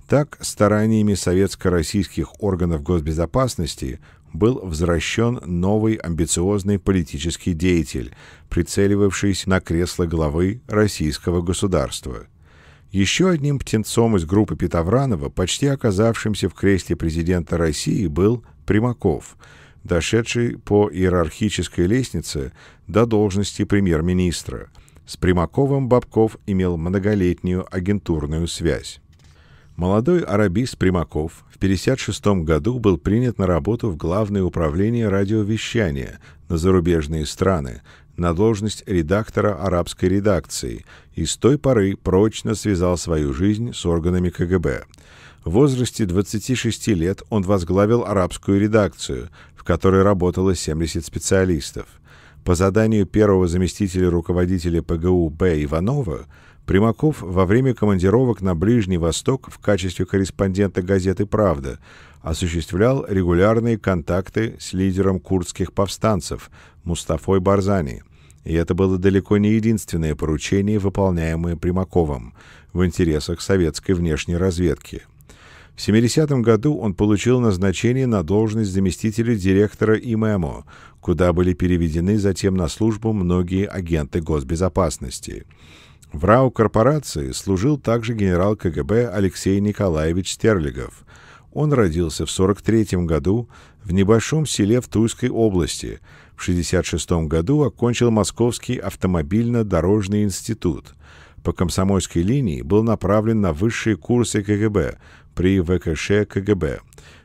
Так, стараниями советско-российских органов госбезопасности был возвращен новый амбициозный политический деятель, прицеливавшийся на кресло главы российского государства – еще одним птенцом из группы Петовранова, почти оказавшимся в кресле президента России, был Примаков, дошедший по иерархической лестнице до должности премьер-министра. С Примаковым Бабков имел многолетнюю агентурную связь. Молодой арабист Примаков в 1956 году был принят на работу в Главное управление радиовещания на зарубежные страны, на должность редактора арабской редакции и с той поры прочно связал свою жизнь с органами КГБ. В возрасте 26 лет он возглавил арабскую редакцию, в которой работало 70 специалистов. По заданию первого заместителя руководителя ПГУ Б. Иванова Примаков во время командировок на Ближний Восток в качестве корреспондента газеты «Правда» осуществлял регулярные контакты с лидером курдских повстанцев Мустафой Барзани. И это было далеко не единственное поручение, выполняемое Примаковым в интересах советской внешней разведки – в 70 году он получил назначение на должность заместителя директора ИМЭМО, куда были переведены затем на службу многие агенты госбезопасности. В РАУ корпорации служил также генерал КГБ Алексей Николаевич Стерлигов – он родился в 43 году в небольшом селе в Тульской области. В 66 году окончил Московский автомобильно-дорожный институт. По комсомольской линии был направлен на высшие курсы КГБ при ВКШ КГБ.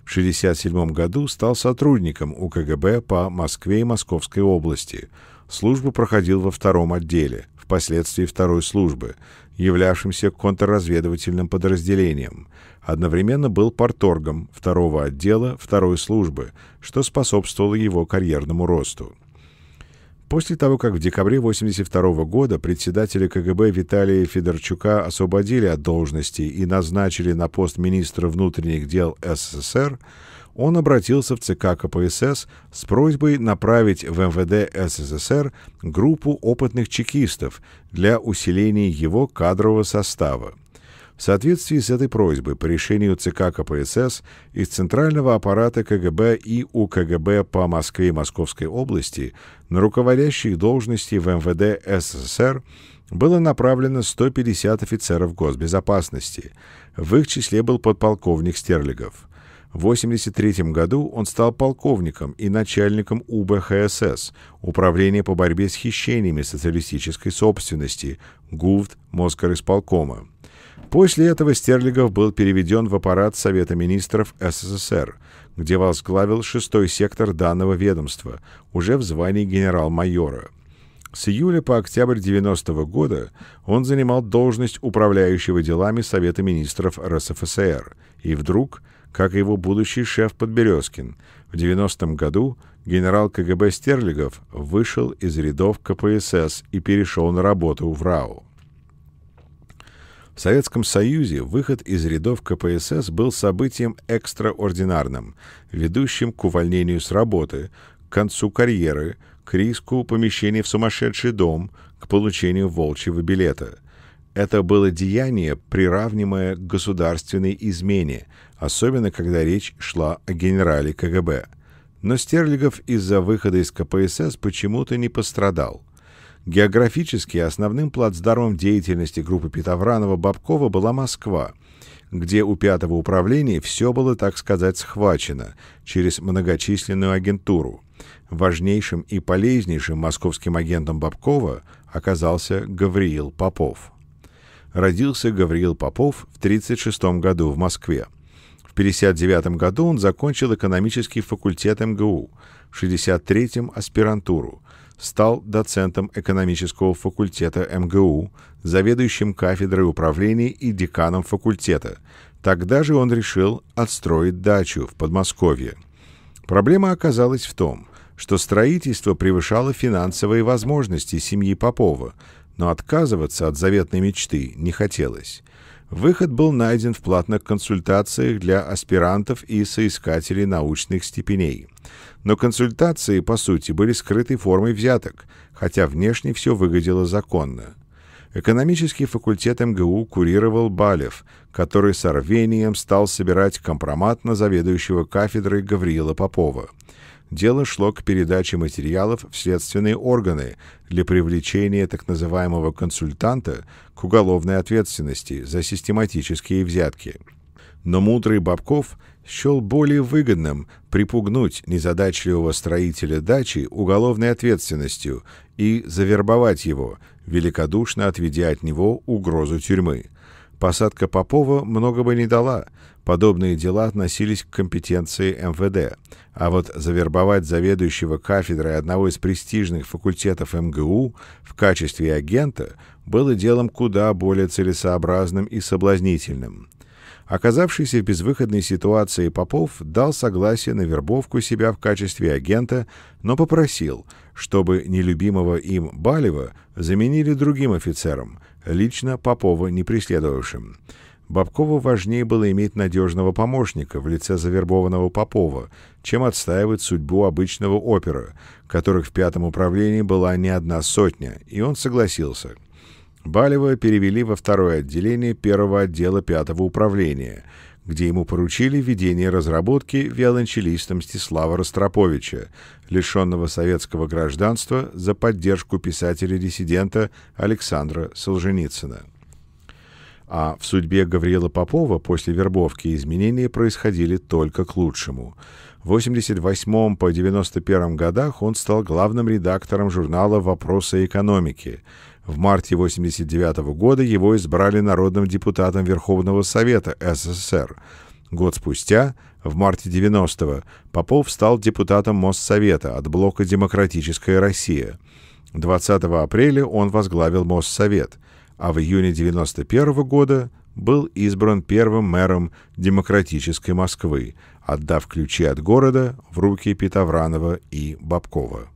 В 1967 году стал сотрудником УКГБ по Москве и Московской области. Службу проходил во втором отделе, впоследствии второй службы, являвшимся контрразведывательным подразделением. Одновременно был порторгом второго отдела второй службы, что способствовало его карьерному росту. После того, как в декабре 1982 года председателя КГБ Виталия Федорчука освободили от должности и назначили на пост министра внутренних дел СССР, он обратился в ЦК КПСС с просьбой направить в МВД СССР группу опытных чекистов для усиления его кадрового состава. В соответствии с этой просьбой по решению ЦК КПСС из Центрального аппарата КГБ и УКГБ по Москве и Московской области на руководящие должности в МВД СССР было направлено 150 офицеров госбезопасности. В их числе был подполковник Стерлигов. В 1983 году он стал полковником и начальником УБХСС, Управления по борьбе с хищениями социалистической собственности, ГУВД Москорисполкома. После этого Стерлигов был переведен в аппарат Совета министров СССР, где возглавил шестой сектор данного ведомства, уже в звании генерал-майора. С июля по октябрь 90 года он занимал должность управляющего делами Совета министров РСФСР и вдруг – как его будущий шеф Подберезкин. В 90-м году генерал КГБ Стерлигов вышел из рядов КПСС и перешел на работу в РАУ. В Советском Союзе выход из рядов КПСС был событием экстраординарным, ведущим к увольнению с работы, к концу карьеры, к риску помещения в сумасшедший дом, к получению волчьего билета. Это было деяние, приравнимое к государственной измене, особенно когда речь шла о генерале КГБ. Но Стерлигов из-за выхода из КПСС почему-то не пострадал. Географически основным плацдармом деятельности группы Петовранова-Бабкова была Москва, где у пятого управления все было, так сказать, схвачено через многочисленную агентуру. Важнейшим и полезнейшим московским агентом Бабкова оказался Гавриил Попов. Родился Гавриил Попов в 1936 году в Москве – в 1959 году он закончил экономический факультет МГУ, в 1963 – м аспирантуру, стал доцентом экономического факультета МГУ, заведующим кафедрой управления и деканом факультета. Тогда же он решил отстроить дачу в Подмосковье. Проблема оказалась в том, что строительство превышало финансовые возможности семьи Попова, но отказываться от заветной мечты не хотелось. Выход был найден в платных консультациях для аспирантов и соискателей научных степеней. Но консультации, по сути, были скрытой формой взяток, хотя внешне все выглядело законно. Экономический факультет МГУ курировал Балев, который с рвением стал собирать компромат на заведующего кафедрой Гавриила Попова – дело шло к передаче материалов в следственные органы для привлечения так называемого консультанта к уголовной ответственности за систематические взятки. Но мудрый Бабков счел более выгодным припугнуть незадачливого строителя дачи уголовной ответственностью и завербовать его, великодушно отведя от него угрозу тюрьмы – Посадка Попова много бы не дала. Подобные дела относились к компетенции МВД. А вот завербовать заведующего кафедрой одного из престижных факультетов МГУ в качестве агента было делом куда более целесообразным и соблазнительным. Оказавшийся в безвыходной ситуации Попов дал согласие на вербовку себя в качестве агента, но попросил, чтобы нелюбимого им Балева заменили другим офицером, лично Попова не преследовавшим. Бабкову важнее было иметь надежного помощника в лице завербованного Попова, чем отстаивать судьбу обычного опера, которых в пятом управлении была не одна сотня, и он согласился. Балева перевели во второе отделение первого отдела пятого управления – где ему поручили ведение разработки виолончелиста Мстислава Ростроповича, лишенного советского гражданства за поддержку писателя-диссидента Александра Солженицына. А в судьбе Гавриила Попова после вербовки изменения происходили только к лучшему. В 88 по 91 годах он стал главным редактором журнала «Вопросы экономики», в марте 1989 года его избрали народным депутатом Верховного Совета СССР. Год спустя, в марте 90-го, Попов стал депутатом Моссовета от блока «Демократическая Россия». 20 апреля он возглавил Моссовет, а в июне 91 года был избран первым мэром демократической Москвы, отдав ключи от города в руки Петовранова и Бабкова.